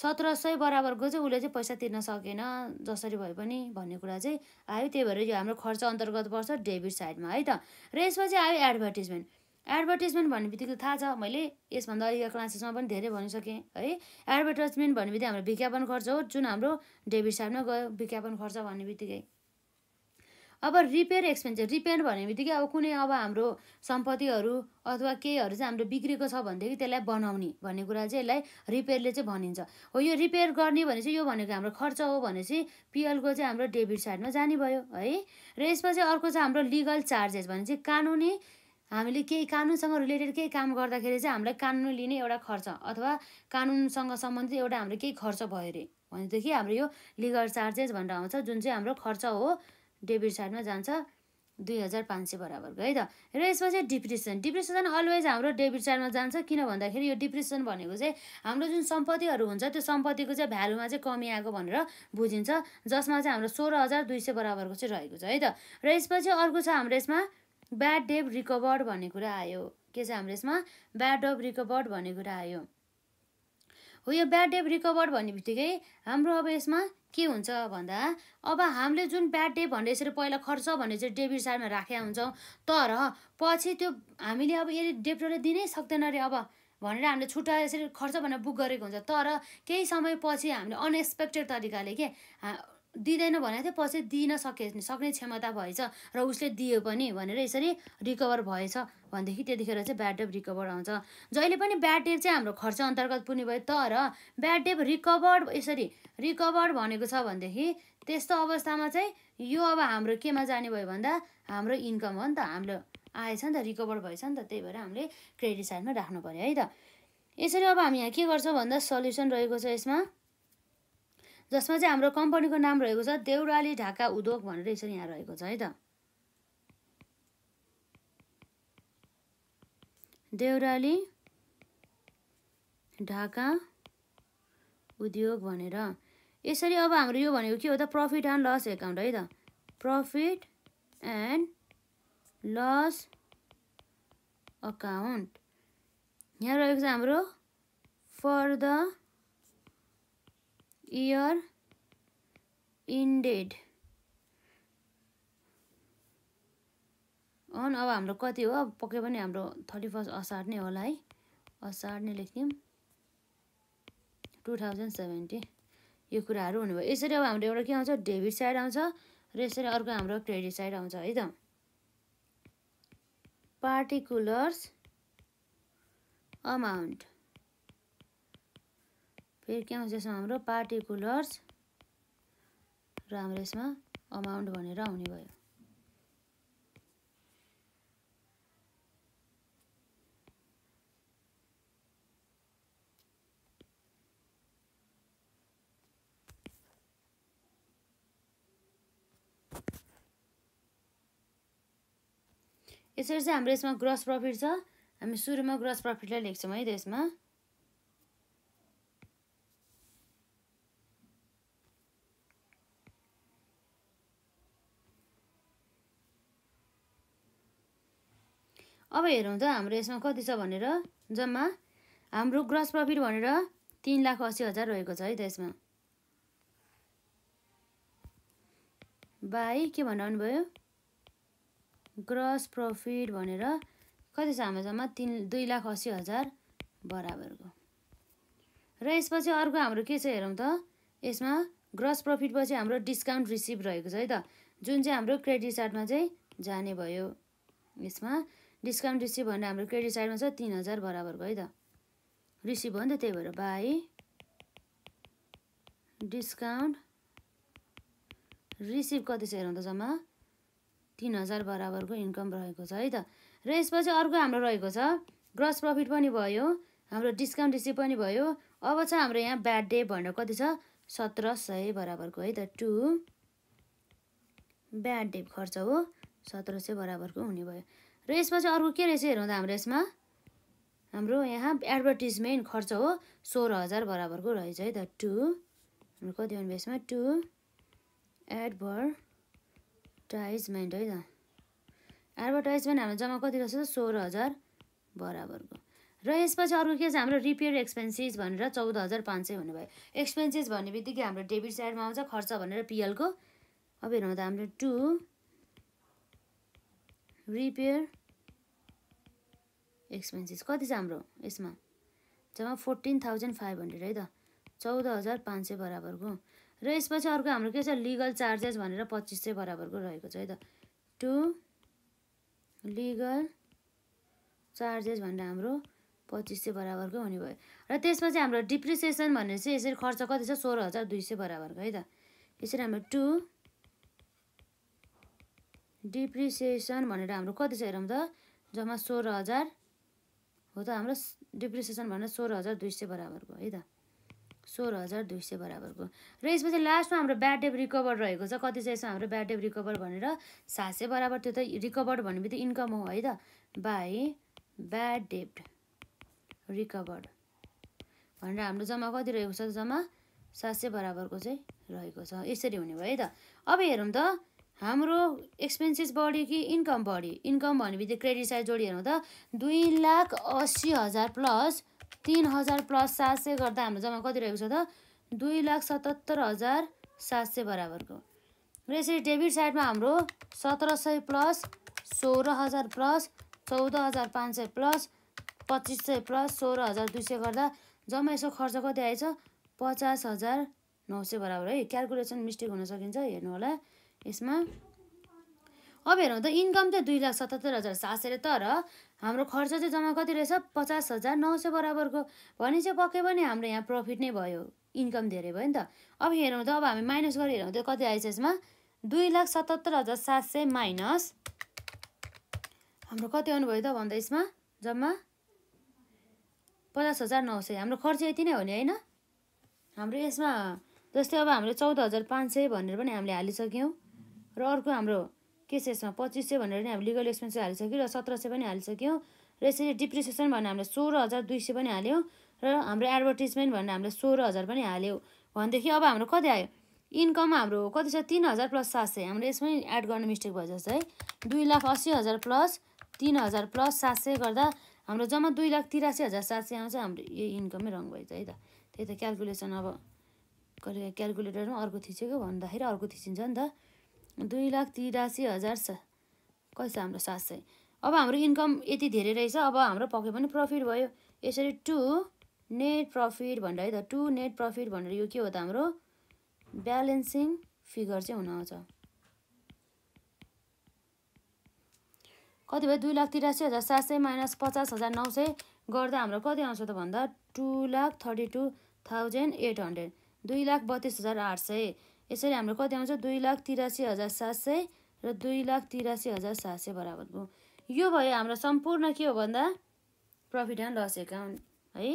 सत्र सय बराबरको चाहिँ उसले चाहिँ पैसा तिर्न सकेन जसरी भए पनि भन्ने कुरा चाहिँ आयो त्यही भएर यो हाम्रो खर्च अन्तर्गत पर्छ डेबिट साइडमा है त र यसमा चाहिँ आयो एडभर्टिजमेन्ट एडभर्टिजमेन्ट भन्ने बित्तिकै थाहा छ मैले यसभन्दा अघिका क्लासेसमा पनि धेरै भनिसकेँ है एडभर्टाइजमेन्ट भन्ने बित्तिकै हाम्रो विज्ञापन खर्च हो जुन हाम्रो डेबिट साइडमा गयो विज्ञापन खर्च भन्ने बित्तिकै अब रिपेयर एक्सपेन्सेस रिपेयर भन्ने बित्तिकै अब कुनै अब हाम्रो सम्पत्तिहरू अथवा केहीहरू चाहिँ हाम्रो बिग्रेको छ भनेदेखि त्यसलाई बनाउने भन्ने कुरा चाहिँ यसलाई रिपेयरले चाहिँ भनिन्छ हो यो रिपेयर गर्ने भने चाहिँ यो भनेको हाम्रो खर्च हो भने भनेपछि पिएलको चाहिँ हाम्रो डेबिट साइडमा जाने भयो है र यसपछि अर्को चाहिँ हाम्रो लिगल चार्जेस भने चाहिँ कानुनी हामीले केही कानुनसँग रिलेटेड केही काम गर्दाखेरि चाहिँ हामीलाई कानुन लिने एउटा खर्च अथवा कानुनसँग सम्बन्धित एउटा हाम्रो केही खर्च भयो अरे भनेदेखि हाम्रो यो लिगल चार्जेस भनेर आउँछ जुन चाहिँ हाम्रो खर्च हो डेबिट साइडमा जान्छ दुई हजार पाँच सय बराबरको है त र यसमा चाहिँ डिप्रेसन डिप्रेसन अलवेज हाम्रो डेबिट साइडमा जान्छ किन भन्दाखेरि यो डिप्रेसन भनेको चाहिँ हाम्रो जुन सम्पत्तिहरू हुन्छ त्यो सम्पत्तिको चाहिँ भ्यालुमा चाहिँ कमी आएको भनेर बुझिन्छ जसमा चाहिँ हाम्रो सोह्र हजार दुई सय बराबरको चाहिँ रहेको छ है त र यसपछि अर्को छ हाम्रो यसमा ब्याड डेब रिकभर्ड भन्ने कुरा आयो के छ हाम्रो यसमा ब्याड डब रिकभर्ड भन्ने कुरा आयो हो यो ब्याड डेब रिकभर्ड भन्ने बित्तिकै हाम्रो अब यसमा के हुन्छ भन्दा अब हामीले जुन ब्याड डे भनेर यसरी पहिला खर्च भनेर चाहिँ डेबिट साइडमा राखेका हुन्छौँ तर पछि त्यो हामीले अब यदि डेप्टरले दिनै सक्दैन अरे अब भनेर हामीले छुट्टा यसरी खर्च भनेर बुक गरेको हुन्छ तर केही समयपछि हामीले अनएक्सपेक्टेड तरिकाले के दिँदैन भनेको थियो पछि दिन सके सक्ने क्षमता भएछ र उसले दियो पनि भनेर यसरी रिकभर भएछ भनेदेखि त्यतिखेर चाहिँ ब्याड डेप रिकभर आउँछ जहिले पनि ब्याड डेप चाहिँ हाम्रो खर्च अन्तर्गत पुग्ने भयो तर ब्याड डेप रिकभर्ड यसरी रिकभर्ड भनेको छ भनेदेखि त्यस्तो अवस्थामा चाहिँ यो अब हाम्रो केमा जाने भयो भन्दा हाम्रो इन्कम हो नि त हाम्रो आएछ नि त रिकभर भएछ नि त त्यही भएर हामीले क्रेडिट साइडमा राख्नु पऱ्यो है त यसरी अब हामी यहाँ के गर्छौँ भन्दा सल्युसन रहेको छ यसमा जसमा चाहिँ हाम्रो कम्पनीको नाम रहेको छ देउराली ढाका उद्योग भनेर यसरी यहाँ रहेको छ है त देउराली ढाका उद्योग भनेर यसरी अब हाम्रो यो भनेको के हो त प्रफिट एन्ड लस एकाउन्ट है त प्रफिट एन्ड लस अकाउन्ट यहाँ रहेको छ हाम्रो for the year ended on अब हाम्रो कति हो अब पक्कै पनि हाम्रो थर्टी फर्स्ट असार नै होला है असार नै लेख्थ्यौँ टु थाउजन्ड सेभेन्टी यो कुराहरू हुनुभयो यसरी अब हाम्रो एउटा के आउँछ डेबिट साइड आउँछ र यसरी अर्को हाम्रो क्रेडिट साइड आउँछ है त पार्टिकुलर्स अमाउन्ट फेरि के आउँछ यसमा हाम्रो पार्टिकुलर्स र हाम्रो यसमा अमाउन्ट भनेर आउने भयो यसरी चाहिँ हाम्रो यसमा ग्रस प्रफिट छ हामी सुरुमा ग्रस प्रफिटलाई लेख्छौँ है त्यसमा अब हेरौँ त हाम्रो यसमा कति छ भनेर जम्मा हाम्रो ग्रस प्रफिट भनेर तिन लाख अस्सी हजार रहेको छ है त यसमा बाई के भन्नु आउनुभयो ग्रस प्रफिट भनेर कति छ हाम्रो जम्मा तिन दुई लाख अस्सी हजार बराबरको र यसपछि अर्को हाम्रो के छ हेरौँ त यसमा ग्रस प्रफिटपछि हाम्रो डिस्काउन्ट रिसिभ रहेको छ है त जुन चाहिँ हाम्रो क्रेडिट कार्डमा चाहिँ जाने भयो यसमा डिस्काउन्ट रिसिभ भनेर हाम्रो क्रेडिट साइडमा छ तिन हजार बराबरको है त रिसिभ हो नि त त्यही भएर बाई डिस्काउन्ट रिसिभ कति छ हेरौँ त जम्मा तिन हजार बराबरको इन्कम रहेको छ है त र यसपछि अर्को हाम्रो रहेको छ ग्रस प्रफिट पनि भयो हाम्रो डिस्काउन्ट रिसिभ पनि भयो अब छ हाम्रो यहाँ ब्याड डे भनेर कति छ सत्र सय बराबरको है त टु ब्याड डे खर्च हो सत्र सय बराबरको हुने भयो र यसपछि अर्को के रहेछ हेरौँ त हाम्रो यसमा हाम्रो यहाँ एडभर्टिजमेन्ट खर्च हो सोह्र हजार बराबरको रहेछ है त टु कति भन्नुभयो यसमा टु एडभर्टाइजमेन्ट है त एडभर्टाइजमेन्ट हाम्रो जम्मा कति रहेछ त सोह्र हजार बराबरको र यसपछि अर्को के छ हाम्रो रिपेयर एक्सपेन्सिस भनेर चौध हजार पाँच सय हुनुभयो एक्सपेन्सिस भन्ने बित्तिकै हाम्रो डेबिट साइडमा आउँछ खर्च भनेर पिएलको अब हेरौँ त हाम्रो टु रिपेयर एक्सपेन्सेस कति छ हाम्रो यसमा जम्मा फोर्टिन थाउजन्ड फाइभ हन्ड्रेड है त चौध हजार पाँच सय बराबरको र यसपछि अर्को हाम्रो के छ लिगल चार्जेस भनेर पच्चिस सय बराबरको रहेको छ है त टु लिगल चार्जेस भनेर हाम्रो पच्चिस सय बराबरको हुने भयो र त्यसपछि हाम्रो डिप्रिसिएसन भनेर चाहिँ यसरी खर्च कति छ सोह्र हजार दुई सय बराबरको है त यसरी हाम्रो टु डिप्रिसिएसन भनेर हाम्रो कति छ हेरौँ त जम्मा सोह्र हजार हो त हाम्रो डिप्रिसिएसन भनेर सोह्र हजार दुई सय बराबरको है त सोह्र हजार दुई सय बराबरको र यसपछि लास्टमा हाम्रो ब्याड डेप रिकभर रहेको छ कति चाहिँ यसमा हाम्रो ब्याड डेप रिकभर भनेर सात सय बराबर त्यो त रिकभर्ड भन्ने बित्तिकै इन्कम हो है त बाई ब्याड डेप रिकभर्ड भनेर हाम्रो जम्मा कति रहेको छ जम्मा सात सय बराबरको चाहिँ रहेको छ यसरी हुने भयो है त अब हेरौँ त हाम्रो एक्सपेन्सेस बढ्यो कि इन्कम बढ्यो इन्कम भनेपछि क्रेडिट साइड जोडियो भने त दुई लाख अस्सी हजार प्लस तिन हजार प्लस सात सय गर्दा हाम्रो जम्मा कति रहेको छ त दुई लाख सतहत्तर हजार सात सय बराबरको र यसरी डेबिट साइडमा हाम्रो सत्र सय प्लस सोह्र हजार प्लस चौध हजार पाँच सय प्लस पच्चिस सय प्लस सोह्र हजार दुई सय गर्दा जम्मा यसो खर्च कति आएछ पचास हजार नौ सय बराबर है क्यालकुलेसन मिस्टेक हुन सकिन्छ हेर्नु होला यसमा अब हेरौँ त इन्कम चाहिँ दुई लाख सतहत्तर हजार सात सय तर हाम्रो खर्च चाहिँ जम्मा कति रहेछ पचास हजार नौ सय बराबरको भने चाहिँ पक्कै पनि हाम्रो यहाँ प्रफिट नै भयो इन्कम धेरै भयो नि त अब हेरौँ त अब हामी माइनस गरेर हेरौँ त कति आएछ यसमा दुई लाख सतहत्तर हजार सात सय माइनस हाम्रो कति आउनुभयो त भन्दा यसमा जम्मा पचास हजार नौ सय हाम्रो खर्च यति नै हो नि होइन हाम्रो यसमा जस्तै अब हामीले चौध हजार पाँच सय भनेर पनि हामीले हालिसक्यौँ र अर्को हाम्रो के छ यसमा पच्चिस सय भनेर नि हामी लिगल एक्सपेन्स हालिसक्यौँ र सत्र सय पनि हालिसक्यौँ र यसरी डिप्रिसिएसन भनेर हामीले सोह्र हजार दुई सय पनि हाल्यौँ र हाम्रो एडभर्टिजमेन्ट भनेर हामीले सोह्र हजार पनि हाल्यौँ भनेदेखि अब हाम्रो कति आयो इन्कम हाम्रो कति छ तिन हजार प्लस सात सय हाम्रो यसमै एड गर्न मिस्टेक भयो जस्तो है दुई लाख अस्सी हजार प्लस तिन हजार प्लस सात सय गर्दा हाम्रो जम्मा दुई लाख तिरासी हजार सात सय आउँछ हाम्रो यो इन्कमै रङ भएछ है त त्यही त क्यालकुलेसन अब कहिले क्यालकुलेटरमा अर्को थिचेको भन्दाखेरि अर्को थिचिन्छ नि त दुई लाख तिरासी हजार छ कति हाम्रो सात सय अब हाम्रो इन्कम यति धेरै रहेछ अब हाम्रो पक्कै पनि प्रफिट भयो यसरी टु नेट प्रफिट भनेर है त टु नेट प्रफिट भनेर यो के हो त हाम्रो ब्यालेन्सिङ फिगर चाहिँ हुन आउँछ कति भयो दुई लाख तिरासी हजार सात सय माइनस पचास हजार नौ सय गर्दा हाम्रो कति आउँछ त भन्दा two lakh thirty two thousand eight hundred दुई लाख बत्तिस हजार आठ सय यसरी हाम्रो कति आउँछ दुई लाख तिरासी हजार सात सय र दुई लाख तिरासी हजार सात सय बराबरको यो भयो हाम्रो सम्पूर्ण के हो भन्दा प्रफिट एन्ड लस एकाउन्ट है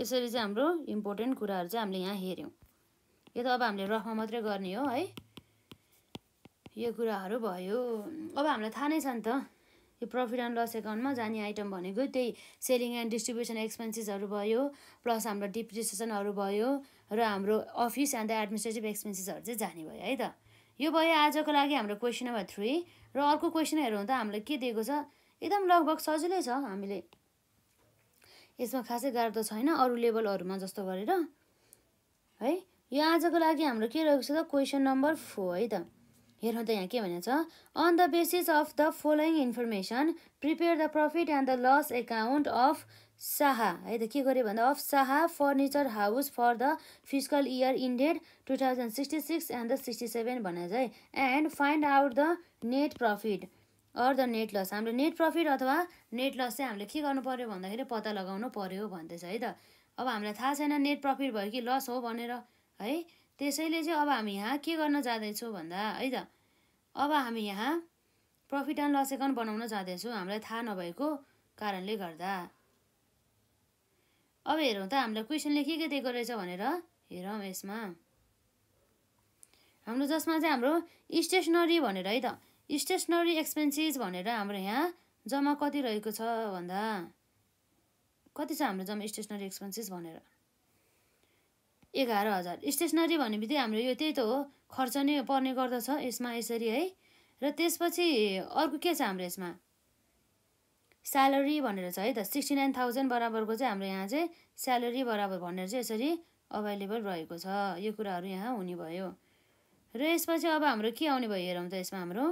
यसरी चाहिँ हाम्रो इम्पोर्टेन्ट कुराहरू चाहिँ हामीले यहाँ हेऱ्यौँ यो त अब हामीले रफमा मात्रै गर्ने हो है यो कुराहरू भयो अब हामीलाई थाहा नै छ नि त यो प्रफिट एन्ड लस एकाउन्टमा जाने आइटम भनेको त्यही सेलिङ एन्ड डिस्ट्रिब्युसन एक्सपेन्सेसहरू भयो प्लस हाम्रो डिप्रिसिएसनहरू भयो र हाम्रो अफिस एन्ड द एडमिनिस्ट्रेटिभ एक्सपेन्सेसहरू चाहिँ जाने भयो है त यो भयो आजको लागि हाम्रो क्वेसन नम्बर थ्री र अर्को क्वेसन हेरौँ त हामीलाई के दिएको छ एकदम लगभग सजिलै छ हामीले यसमा खासै गाह्रो त छैन अरू लेभलहरूमा जस्तो गरेर है यो आजको लागि हाम्रो के रहेको छ त क्वेसन नम्बर फोर है त हेर्नु त यहाँ के भनेको छ on the basis of the following information prepare the profit and the loss account of Shah है त के गर्यो भन्दा of Shah furniture house for the physical year ended two thousand sixty six and the sixty seven भनेर चाहिँ and find out the net profit or the net loss हाम्रो net profit अथवा net loss चाहिँ हामीले के गर्नु पऱ्यो भन्दाखेरि पत्ता लगाउनु पऱ्यो भन्दैछ है त अब हामीलाई थाहा छैन नेट प्रफिट भयो कि लस हो भनेर है त्यसैले चाहिँ अब हामी यहाँ के गर्न जाँदैछौँ भन्दा है त अब हामी यहाँ प्रफिट एन्ड लस एकाउन्ट बनाउन जाँदैछौँ हामीलाई थाहा नभएको कारणले गर्दा अब हेरौँ त हामीलाई क्वेसनले के के दिएको रहेछ भनेर हेरौँ यसमा हाम्रो जसमा चाहिँ हाम्रो स्टेसनरी भनेर है त स्टेसनरी एक्सपेन्सिस भनेर हाम्रो यहाँ जम्मा कति रहेको छ भन्दा कति छ हाम्रो जम्मा स्टेसनरी एक्सपेन्सिस भनेर एघार हजार स्टेसनरी भन्ने बित्तिकै हाम्रो यो त्यही त हो खर्च नै पर्ने गर्दछ यसमा यसरी है र त्यसपछि अर्को के छ हाम्रो यसमा स्यालेरी भनेर छ है त सिक्सटी नाइन थाउजन्ड बराबरको चाहिँ हाम्रो यहाँ चाहिँ स्यालेरी बराबर भनेर चाहिँ यसरी अभाइलेबल रहेको छ यो कुराहरू यहाँ हुने भयो र यसपछि अब हाम्रो के आउने भयो हेरौँ त यसमा हाम्रो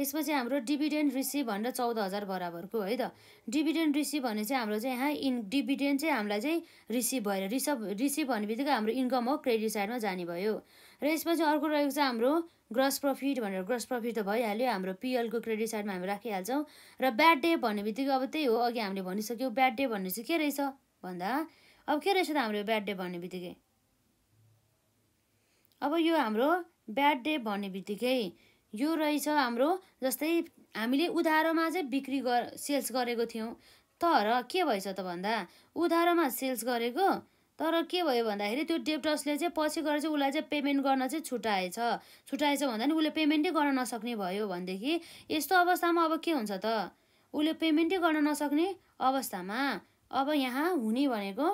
यसपछि हाम्रो डिभिडेन्ड रिसिभ भनेर चौध हजार बराबरको है त डिभिडेन्ड रिसिभ भने चाहिँ हाम्रो चाहिँ यहाँ इन डिभिडेन्ड चाहिँ हामीलाई चाहिँ रिसिभ भएर रिसभ रिसिभ भन्ने बित्तिकै हाम्रो इन्कम हो क्रेडिट साइडमा जाने भयो र यसपछि अर्को रहेको छ हाम्रो ग्रस प्रफिट भनेर ग्रस प्रफिट त भइहाल्यो हाम्रो पिएलको क्रेडिट साइडमा हामी राखिहाल्छौँ र ब्याड डे भन्ने बित्तिकै अब त्यही हो अघि हामीले भनिसक्यौँ ब्याड डे भन्ने चाहिँ के रहेछ भन्दा अब के रहेछ त हाम्रो ब्याड डे भन्ने बित्तिकै अब यो हाम्रो ब्याड डे भन्ने बित्तिकै यो रहेछ हाम्रो जस्तै हामीले उधारोमा चाहिँ बिक्री गर सेल्स गरेको थियौँ तर के भएछ त भन्दा उधारोमा सेल्स गरेको तर के भयो भन्दाखेरि त्यो डेप्टर्सले चाहिँ पछि गएर चाहिँ उसलाई चाहिँ पेमेन्ट गर्न चाहिँ छुट्याएछ छुट्याएछ भन्दा नि उसले पेमेन्टै गर्न नसक्ने भयो भनेदेखि यस्तो अवस्थामा अब के हुन्छ त उसले पेमेन्टै गर्न नसक्ने अवस्थामा अब यहाँ हुने भनेको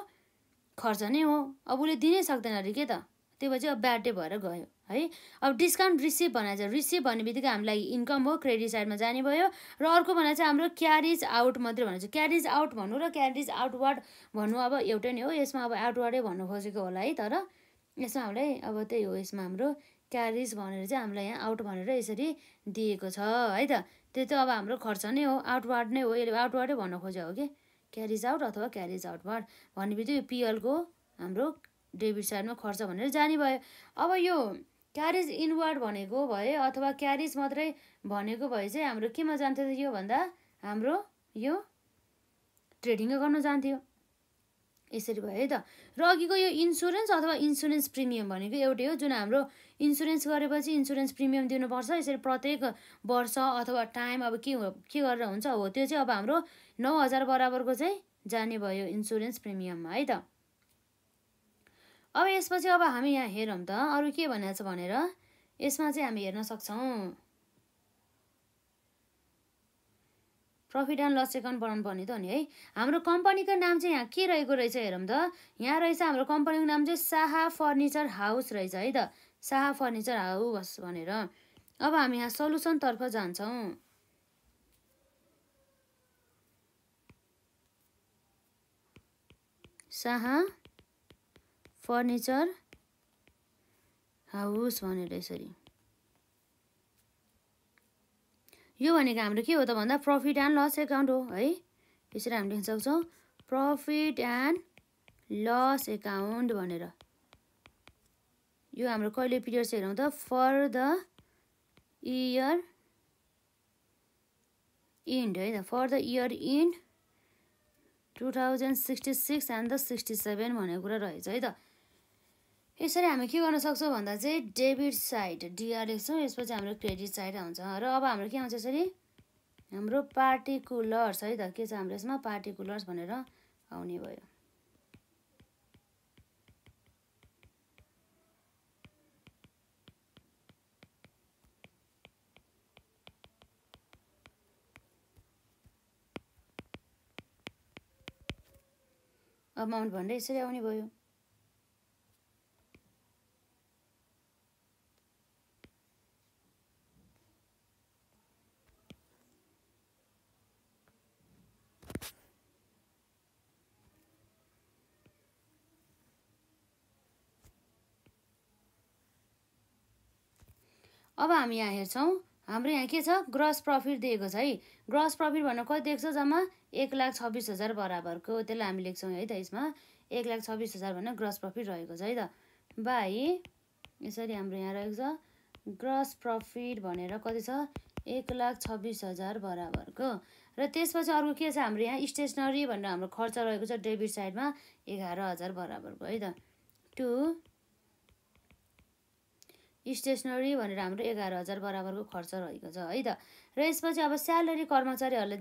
खर्च नै हो अब उसले दिनै सक्दैन अरे के त त्यही भएर चाहिँ अब ब्याड डे भएर गयो है अब डिस्काउन्ट रिसिभ भनेर चाहिँ रिसिभ भन्ने बित्तिकै हामीलाई इन्कम हो क्रेडिट साइडमा जाने भयो र अर्को भनेर चाहिँ हाम्रो क्यारिज आउट मात्रै भन्छ क्यारिज आउट भन्नु र क्यारिज आउटवर्ड भन्नु अब एउटै नै हो यसमा अब आउटवर्डै भन्नु खोजेको होला है तर यसमा हामीलाई अब त्यही हो यसमा हाम्रो क्यारिज भनेर चाहिँ हामीलाई यहाँ आउट भनेर यसरी दिएको छ है त त्यो त अब हाम्रो खर्च नै हो आउटवार्ड नै हो यसले आउटवार्डै भन्न खोजेको हो कि क्यारिज आउट अथवा क्यारिज आउटवार्ड भन्ने बित्तिकै पिएलको हाम्रो डेबिट साइडमा खर्च भनेर जाने भयो अब यो क्यारेज इनवर्ड भनेको भए अथवा क्यारिज मात्रै भनेको भए चाहिँ हाम्रो केमा जान्थ्यो त यो भन्दा हाम्रो यो ट्रेडिङ गर्न जान्थ्यो यसरी भयो है त र अघिको यो इन्सुरेन्स अथवा इन्सुरेन्स प्रिमियम भनेको एउटै हो जुन हाम्रो इन्सुरेन्स गरेपछि इन्सुरेन्स प्रिमियम दिनुपर्छ यसरी प्रत्येक वर्ष अथवा टाइम अब के के गरेर हुन्छ हो त्यो चाहिँ अब हाम्रो नौ हजार बराबरको चाहिँ जाने भयो इन्सुरेन्स प्रिमियममा है त अब यसपछि अब हामी यहाँ हेरौँ त अरू के भनेको छ भनेर यसमा चाहिँ हामी हेर्न सक्छौँ प्रफिट एन्ड लस एकाउन्ट बनाउनु पर्ने त नि है हाम्रो कम्पनीको नाम चाहिँ यहाँ के रहेको रहेछ हेरौँ त यहाँ रहेछ हाम्रो कम्पनीको नाम चाहिँ शाह फर्निचर हाउस रहेछ है त शाह फर्निचर हाउस भनेर अब हामी यहाँ सल्युसनतर्फ जान्छौँ शाह फर्निचर हाउस भनेर यसरी यो भनेको हाम्रो के हो त भन्दा प्रफिट एन्ड लस एकाउन्ट हो है यसरी हामी लेख्न सक्छौँ प्रफिट एन्ड लस एकाउन्ट भनेर यो हाम्रो कहिले पिरियड चाहिँ हेरौँ त फर द इयर इन्ड है त for the year end two thousand sixty six and the sixty seven भन्ने कुरा रहेछ है त यसरी हामी के गर्न सक्छौँ भन्दा चाहिँ डेबिट साइड डिआर लेख्छौँ यसपछि हाम्रो क्रेडिट साइड आउँछ र अब हाम्रो के आउँछ यसरी हाम्रो पार्टिकुलर्स है त के छ हाम्रो यसमा पार्टिकुलर्स भनेर आउने भयो अमाउन्ट भनेर यसरी आउने भयो अब हामी यहाँ हेर्छौँ हाम्रो यहाँ के छ ग्रस प्रफिट दिएको छ है ग्रस प्रफिट भनेर कति दिएको छ जम्मा एक लाख छब्बिस हजार बराबरको त्यसलाई हामी लेख्छौँ है त यसमा एक लाख छब्बिस हजार भने ग्रस प्रफिट रहेको छ है त बाई यसरी हाम्रो यहाँ रहेको छ ग्रस प्रफिट भनेर कति छ एक लाख छब्बिस हजार बराबरको र त्यसपछि अर्को के छ हाम्रो यहाँ स्टेसनरी भनेर हाम्रो खर्च रहेको छ डेबिट साइडमा एघार हजार बराबरको है त टु स्टेसनरी भनेर हाम्रो एघार हजार बराबरको खर्च रहेको छ है त र यसपछि अब स्यालेरी कर्मचारीहरूलाई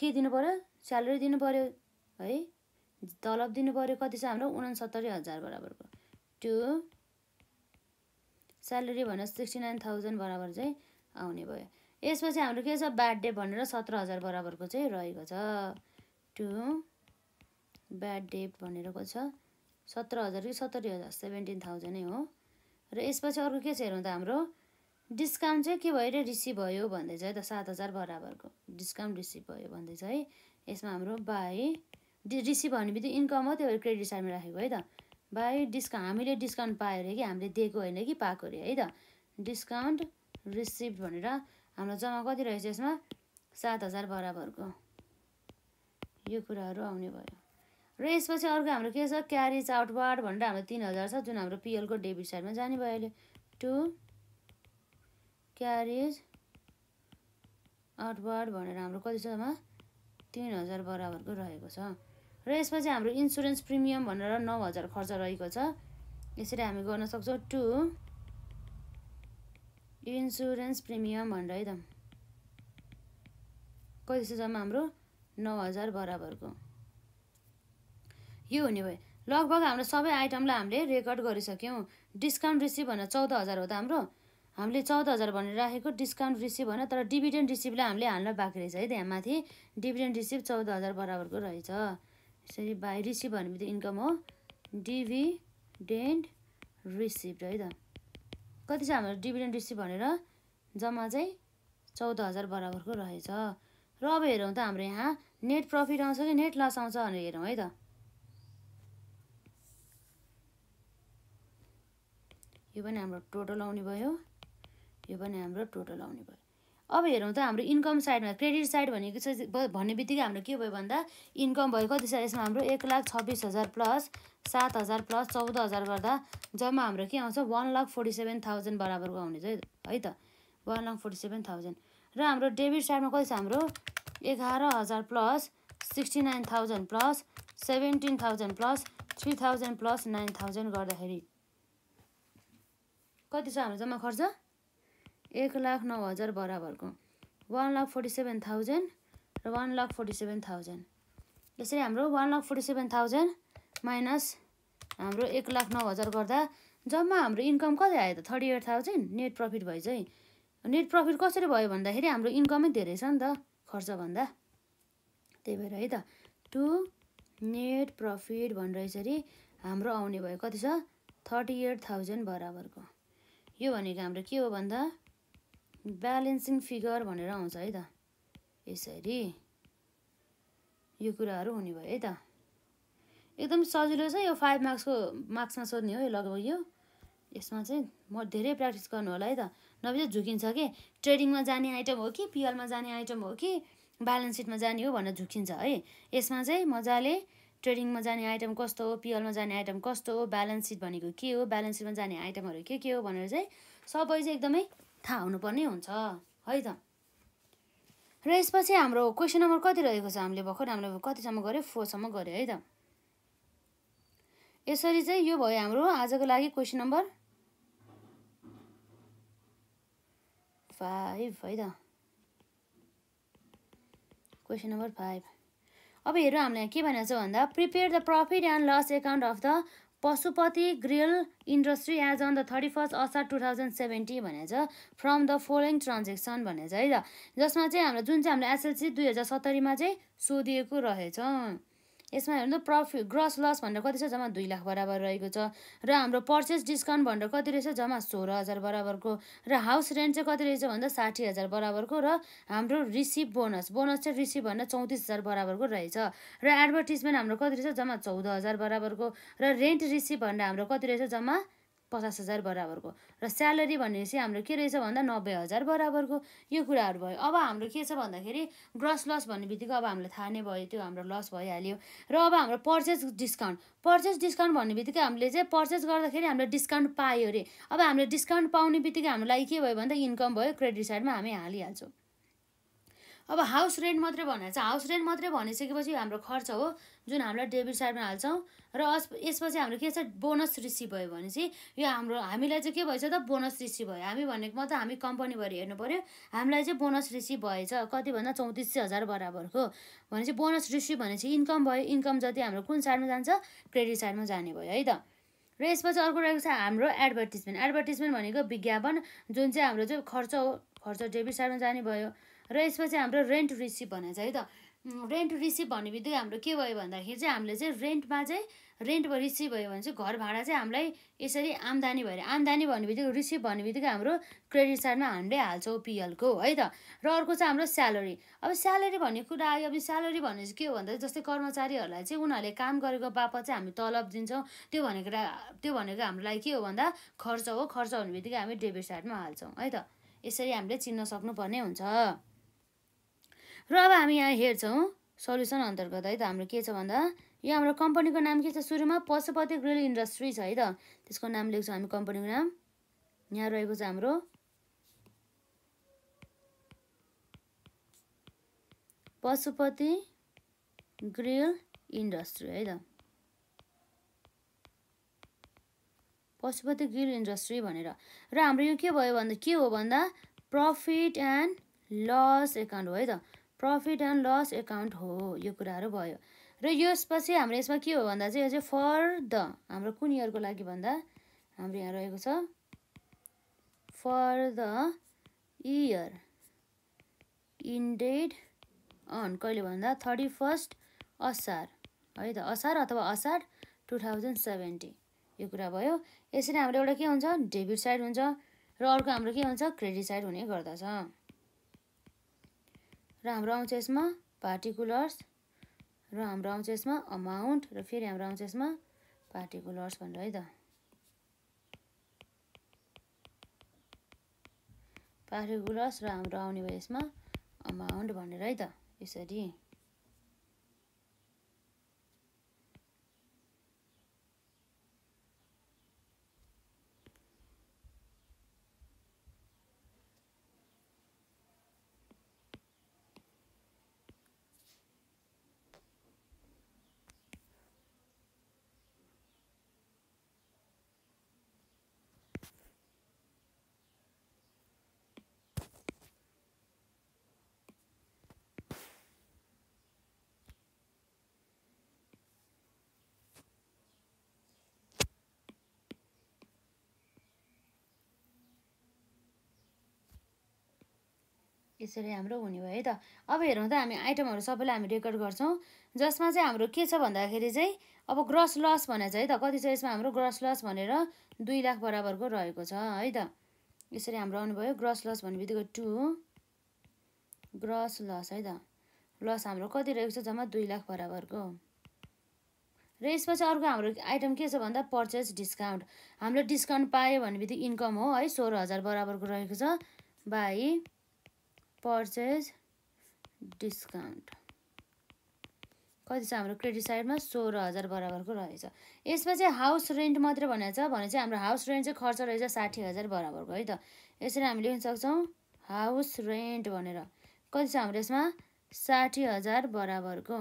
के दिनु पऱ्यो स्यालेरी दिनु पऱ्यो है तलब दिनु पऱ्यो कति छ हाम्रो उनासत्तरी हजार बराबरको टु स्यालेरी भनेर सिक्सटी नाइन थाउजन्ड बराबर चाहिँ आउने भयो यसपछि हाम्रो के छ ब्याड डे भनेर सत्र हजार बराबरको चाहिँ रहेको छ टु ब्याड डे भनेरको छ सत्र हजार कि सत्तरी हजार सेभेन्टिन थाउजन्ड नै हो र यसपछि अर्को के छ हेरौँ त हाम्रो डिस्काउन्ट चाहिँ के भयो अरे रिसिभ भयो भन्दैछ है त सात हजार बराबरको डिस्काउन्ट रिसिभ भयो भन्दैछ है यसमा हाम्रो बाई डि रिसिभ भन्ने बित्तिकै इन्कम हो त्यो क्रेडिट साइडमा राखेको है त बाई डिस्का हामीले डिस्काउन्ट पायो अरे कि हामीले दिएको होइन कि पाएको अरे है त डिस्काउन्ट रिसिभ भनेर हाम्रो जम्मा कति रहेछ यसमा सात हजार बराबरको यो कुराहरू आउने भयो र यसपछि अर्को हाम्रो के छ क्यारिज आउटवार्ड भनेर हाम्रो तिन हजार छ जुन हाम्रो पिएलको डेबिट साइडमा जाने भयो अहिले टु क्यारिज आउटवार्ड भनेर हाम्रो कति छ तिन हजार बराबरको रहेको छ र यसपछि हाम्रो इन्सुरेन्स प्रिमियम भनेर नौ हजार खर्च रहेको छ यसरी हामी गर्न सक्छौँ टु इन्सुरेन्स प्रिमियम भनेर है त कति छ जम्मा हाम्रो नौ हजार बराबरको यो हुने भयो लगभग हाम्रो सबै आइटमलाई हामीले रेकर्ड गरिसक्यौँ डिस्काउन्ट रिसिभ भनेर चौध हजार हो त हाम्रो हामीले चौध हजार भनेर राखेको डिस्काउन्ट रिसिभ होइन तर डिभिडेन्ड रिसिभलाई हामीले हाल्न बाँकी रहेछ है त्यहाँ माथि डिभिडेन्ड रिसिभ चौध हजार बराबरको रहेछ यसरी बाई रिसिभ भन्ने बित्तिकै इन्कम हो डिभिडेन्ड रिसिभ है त कति छ हाम्रो डिभिडेन्ड रिसिभ भनेर जम्मा चाहिँ चौध हजार बराबरको रहेछ र अब हेरौँ त हाम्रो यहाँ नेट प्रफिट आउँछ कि नेट लस आउँछ भनेर हेरौँ है त यो पनि हाम्रो टोटल आउने भयो यो पनि हाम्रो टोटल आउने भयो अब हेरौँ त हाम्रो इन्कम साइडमा क्रेडिट साइड भनेको भन्ने बित्तिकै हाम्रो के भयो भन्दा इन्कम भयो कति छ यसमा हाम्रो एक लाख छब्बिस हजार प्लस सात हजार प्लस चौध हजार गर्दा जम्मा हाम्रो के आउँछ one lakh forty seven thousand बराबरको आउने चाहिँ है त one lakh forty seven thousand र हाम्रो डेबिट साइडमा कति छ हाम्रो एघार हजार plus sixty nine thousand plus seventeen thousand plus three thousand plus nine thousand गर्दाखेरि कति छ हाम्रो जम्मा खर्च एक लाख नौ हजार बराबरको one lakh forty seven thousand र one lakh forty seven thousand यसरी हाम्रो one lakh forty seven thousand minus हाम्रो एक लाख नौ हजार गर्दा जम्मा हाम्रो इन्कम कति आयो त thirty eight thousand net profit भयो चाहिँ नेट प्रफिट कसरी भयो भन्दाखेरि हाम्रो इन्कमै धेरै छ नि त खर्चभन्दा त्यही भएर है त टु नेट प्रफिट भनेर यसरी हाम्रो आउने भयो कति छ थर्टी एट थाउजन्ड बराबरको यो भनेको हाम्रो के हो भन्दा ब्यालेन्सिङ फिगर भनेर आउँछ है त यसरी यो कुराहरू हुने भयो है त एकदम सजिलो छ यो फाइभ मार्क्सको मार्क्समा सोध्ने हो यो लगभग यो यसमा चाहिँ म धेरै प्र्याक्टिस गर्नु होला है त नभए चाहिँ झुकिन्छ कि ट्रेडिङमा जाने आइटम हो कि पिएलमा जाने आइटम हो कि ब्यालेन्स सिटमा जाने हो भनेर झुकिन्छ है यसमा चाहिँ मजाले ट्रेडिङमा जाने आइटम कस्तो हो पिएलमा जाने आइटम कस्तो हो ब्यालेन्स सिट भनेको के हो ब्यालेन्स सिटमा जाने आइटमहरू के के हो भनेर चाहिँ सबै चाहिँ एकदमै थाहा हुनुपर्ने हुन्छ है त र यसपछि हाम्रो क्वेसन नम्बर कति रहेको छ हामीले भर्खर हाम्रो कतिसम्म गऱ्यो फोरसम्म गऱ्यो है त यसरी चाहिँ यो भयो हाम्रो आजको लागि क्वेसन नम्बर फाइभ है त क्वेसन नम्बर फाइभ अब हेरौँ हामीलाई के भनेको छ भन्दा prepare the profit and loss account of the Pashupati grill industry as on the thirty first Asar two thousand seventy भनेर छ फ्रम द फलोइङ ट्रान्जेक्सन भनेर छ है त जसमा चाहिँ हाम्रो जुन चाहिँ हाम्रो एसएलसी दुई हजार सत्तरीमा चाहिँ सोधिएको रहेछ यसमा हेर्नु प्रफिट ग्रस लस भनेर कति छ जम्मा दुई लाख बराबर रहेको छ र हाम्रो पर्चेस डिस्काउन्ट भनेर कति रहेछ जम्मा सोह्र हजार बराबरको र हाउस रेन्ट चाहिँ कति रहेछ भन्दा साठी हजार बराबरको र हाम्रो रिसिभ बोनस बोनस चाहिँ रिसिभ भन्दा चौतिस हजार बराबरको रहेछ र एडभर्टिजमेन्ट हाम्रो कति रहेछ जम्मा चौध हजार बराबरको र रेन्ट रिसिभ भन्दा हाम्रो कति रहेछ जम्मा पचास हजार बराबरको र स्यालेरी भनेपछि हाम्रो के रहेछ भन्दा नब्बे हजार बराबरको यो कुराहरू भयो अब हाम्रो के छ भन्दाखेरि ग्रस लस भन्ने बित्तिकै अब हामीलाई थाहा नै भयो त्यो हाम्रो लस भइहाल्यो र अब हाम्रो पर्चेस डिस्काउन्ट पर्चेस डिस्काउन्ट भन्ने बित्तिकै हामीले चाहिँ पर्चेस गर्दाखेरि हामीले डिस्काउन्ट पायो अरे अब हामीले डिस्काउन्ट पाउने बित्तिकै हाम्रो लागि के भयो भन्दा इन्कम भयो क्रेडिट साइडमा हामी हालिहाल्छौँ अब हाउस रेन्ट मात्रै भनेर चाहिँ हाउस रेन्ट मात्रै भनिसकेपछि हाम्रो खर्च हो जुन हामीलाई डेबिट साइडमा हाल्छौँ र यसपछि हाम्रो के छ बोनस रिसिभ भयो भने चाहिँ यो हाम्रो हामीलाई चाहिँ के भएछ त बोनस रिसिभ भयो हामी भनेको मात्रै हामी कम्पनी भएर हेर्नु पऱ्यो हामीलाई चाहिँ बोनस रिसिभ भएछ कति भन्दा चौतिस हजार बराबरको भने चाहिँ बोनस रिसिभ भने चाहिँ इन्कम भयो इन्कम जति हाम्रो कुन साइडमा जान्छ क्रेडिट साइडमा जाने भयो है त र यसपछि अर्को रहेको छ हाम्रो एडभर्टिजमेन्ट एडभर्टिजमेन्ट भनेको विज्ञापन जुन चाहिँ हाम्रो चाहिँ खर्च हो खर्च डेबिट साइडमा जाने भयो र यसपछि हाम्रो रेन्ट रिसिभ भनेछ है त रेन्ट रिसिभ भन्ने बित्तिकै हाम्रो के भयो भन्दाखेरि चाहिँ हामीले चाहिँ रेन्टमा चाहिँ रेन्ट रिसिभ भयो भने चाहिँ घर भाडा चाहिँ हामीलाई यसरी आम्दानी भएर आम्दानी भन्ने बित्तिकै रिसिभ भन्ने बित्तिकै हाम्रो क्रेडिट कार्डमा हामीले हाल्छौँ पिएलको है त र अर्को चाहिँ हाम्रो स्यालेरी अब स्यालेरी भन्ने कुरा आयो अब स्यालेरी भन्ने चाहिँ के हो भन्दा जस्तै कर्मचारीहरूलाई चाहिँ उनीहरूले काम गरेको बापत चाहिँ हामी तलब दिन्छौँ त्यो भनेको त्यो भनेको हाम्रो लागि के हो भन्दा खर्च हो खर्च भन्ने बित्तिकै हामी डेबिट कार्डमा हाल्छौँ है त यसरी हामीले चिन्न सक्नुपर्ने हुन्छ र अब हामी यहाँ हेर्छौँ सल्युसन अन्तर्गत है त हाम्रो के छ भन्दा यो हाम्रो कम्पनीको नाम के छ सुरुमा पशुपति ग्रिल इन्डस्ट्री छ है त त्यसको नाम लेख्छौँ हामी कम्पनीको नाम यहाँ रहेको छ हाम्रो पशुपति ग्रिल इन्डस्ट्री है त पशुपति ग्रिल इन्डस्ट्री भनेर र हाम्रो यो के भयो भन्दा के हो भन्दा प्रफिट एन्ड लस एकाउन्ट हो है त प्रफिट एन्ड लस एकाउन्ट हो यो कुराहरू भयो र यसपछि हाम्रो यसमा के हो भन्दा चाहिँ यो चाहिँ फर द हाम्रो कुन इयरको लागि भन्दा हाम्रो यहाँ रहेको छ for the year ended on कहिले भन्दा थर्टी फर्स्ट असार है त असार अथवा असार टु थाउजन्ड सेभेन्टी यो कुरा भयो यसरी हाम्रो एउटा के हुन्छ डेबिट साइड हुन्छ र अर्को हाम्रो के हुन्छ क्रेडिट साइड हुने गर्दछ र हाम्रो आउँछ यसमा पार्टिकुलर्स र हाम्रो आउँछ यसमा अमाउन्ट र फेरि हाम्रो आउँछ यसमा पार्टिकुलर्स भनेर है त पार्टिकुलर्स र हाम्रो आउने भयो यसमा अमाउन्ट भनेर है त यसरी त्यसरी हाम्रो हुने भयो है त अब हेरौँ त हामी आइटमहरू सबैलाई हामी रेकर्ड गर्छौँ जसमा चाहिँ हाम्रो के छ भन्दाखेरि चाहिँ अब ग्रस लस भनेर चाहिँ है त कति छ यसमा हाम्रो ग्रस लस भनेर दुई लाख बराबरको रहेको छ है त यसरी हाम्रो आउनुभयो ग्रस लस भन्ने बित्तिकै टु ग्रस लस है त लस हाम्रो कति रहेको छ जम्मा दुई लाख बराबरको र यसपछि अर्को हाम्रो आइटम के छ भन्दा पर्चेस डिस्काउन्ट हामीले डिस्काउन्ट पायो भने बित्तिकै इन्कम हो है सोह्र हजार बराबरको रहेको छ बाई पर्चेज डिस्काउन्ट कति छ हाम्रो क्रेडिट साइडमा सोह्र हजार बराबरको रहेछ यसमा चाहिँ हाउस रेन्ट मात्रै भनेको छ भने चाहिँ हाम्रो हाउस रेन्ट चाहिँ खर्च रहेछ साठी हजार बराबरको है त यसरी हामी लेख्न सक्छौँ हाउस रेन्ट भनेर कति छ हाम्रो यसमा साठी हजार बराबरको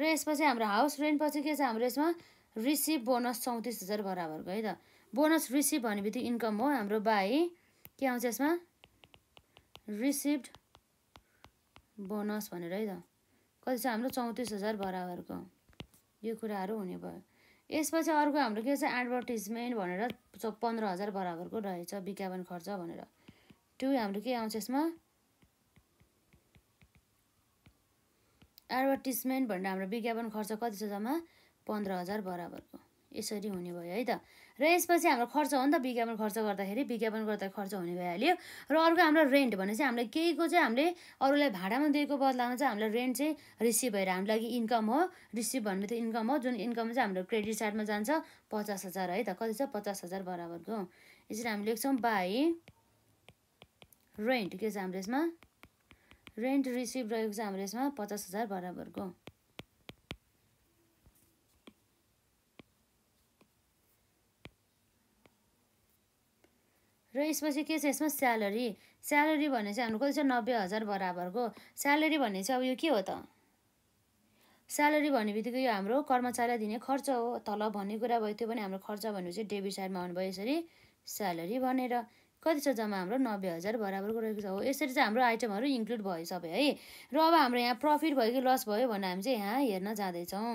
र यसपछि हाम्रो हाउस रेन्ट पछि के छ हाम्रो यसमा रिसिभ बोनस चौतिस हजार बराबरको है त बोनस रिसिभ भन्ने बित्तिकै इन्कम हो हाम्रो बाई के आउँछ यसमा रिसिभ्ड बोनस भनेर है त कति छ हाम्रो चौतिस हजार बराबरको यो कुराहरू हुने भयो यसपछि अर्को हाम्रो के छ एडभर्टिजमेन्ट भनेर पन्ध्र हजार बराबरको रहेछ विज्ञापन खर्च भनेर टु हाम्रो के आउँछ यसमा एडभर्टिजमेन्ट भनेर हाम्रो विज्ञापन खर्च कति छ जम्मा पन्ध्र हजार बराबरको यसरी हुने भयो है त र यसपछि हाम्रो खर्च हो नि त विज्ञापन खर्च गर्दाखेरि विज्ञापन गर्दा खर्च हुने भइहाल्यो र अर्को हाम्रो रेन्ट भने चाहिँ हामीले केहीको चाहिँ हामीले अरूलाई भाडामा दिएको बदलामा चाहिँ हामीलाई रेन्ट चाहिँ रिसिभ भएर हाम्रो लागि इन्कम हो रिसिभ भन्ने त इन्कम हो जुन इन्कम चाहिँ हाम्रो क्रेडिट साइडमा जान्छ पचास हजार है त कति छ पचास हजार बराबरको यसरी हामी लेख्छौँ बाई रेन्ट के छ हाम्रो यसमा रेन्ट रिसिभ रहेको छ हाम्रो यसमा पचास हजार बराबरको र यसपछि के छ यसमा स्यालेरी स्यालेरी भने चाहिँ हाम्रो कति छ नब्बे हजार बराबरको स्यालेरी भन्ने चाहिँ अब यो के हो त स्यालेरी भन्ने बित्तिकै यो हाम्रो कर्मचारीलाई दिने खर्च हो तल भन्ने कुरा भयो त्यो पनि हाम्रो खर्च भन्नु चाहिँ डेबिट साइडमा आउनुभयो यसरी स्यालेरी भनेर कति छ जम्मा हाम्रो नब्बे हजार बराबरको रहेको छ हो यसरी चाहिँ हाम्रो आइटमहरू इन्क्लुड भयो सबै है र अब हाम्रो यहाँ प्रफिट भयो कि लस भयो भनेर हामी चाहिँ यहाँ हेर्न जाँदैछौँ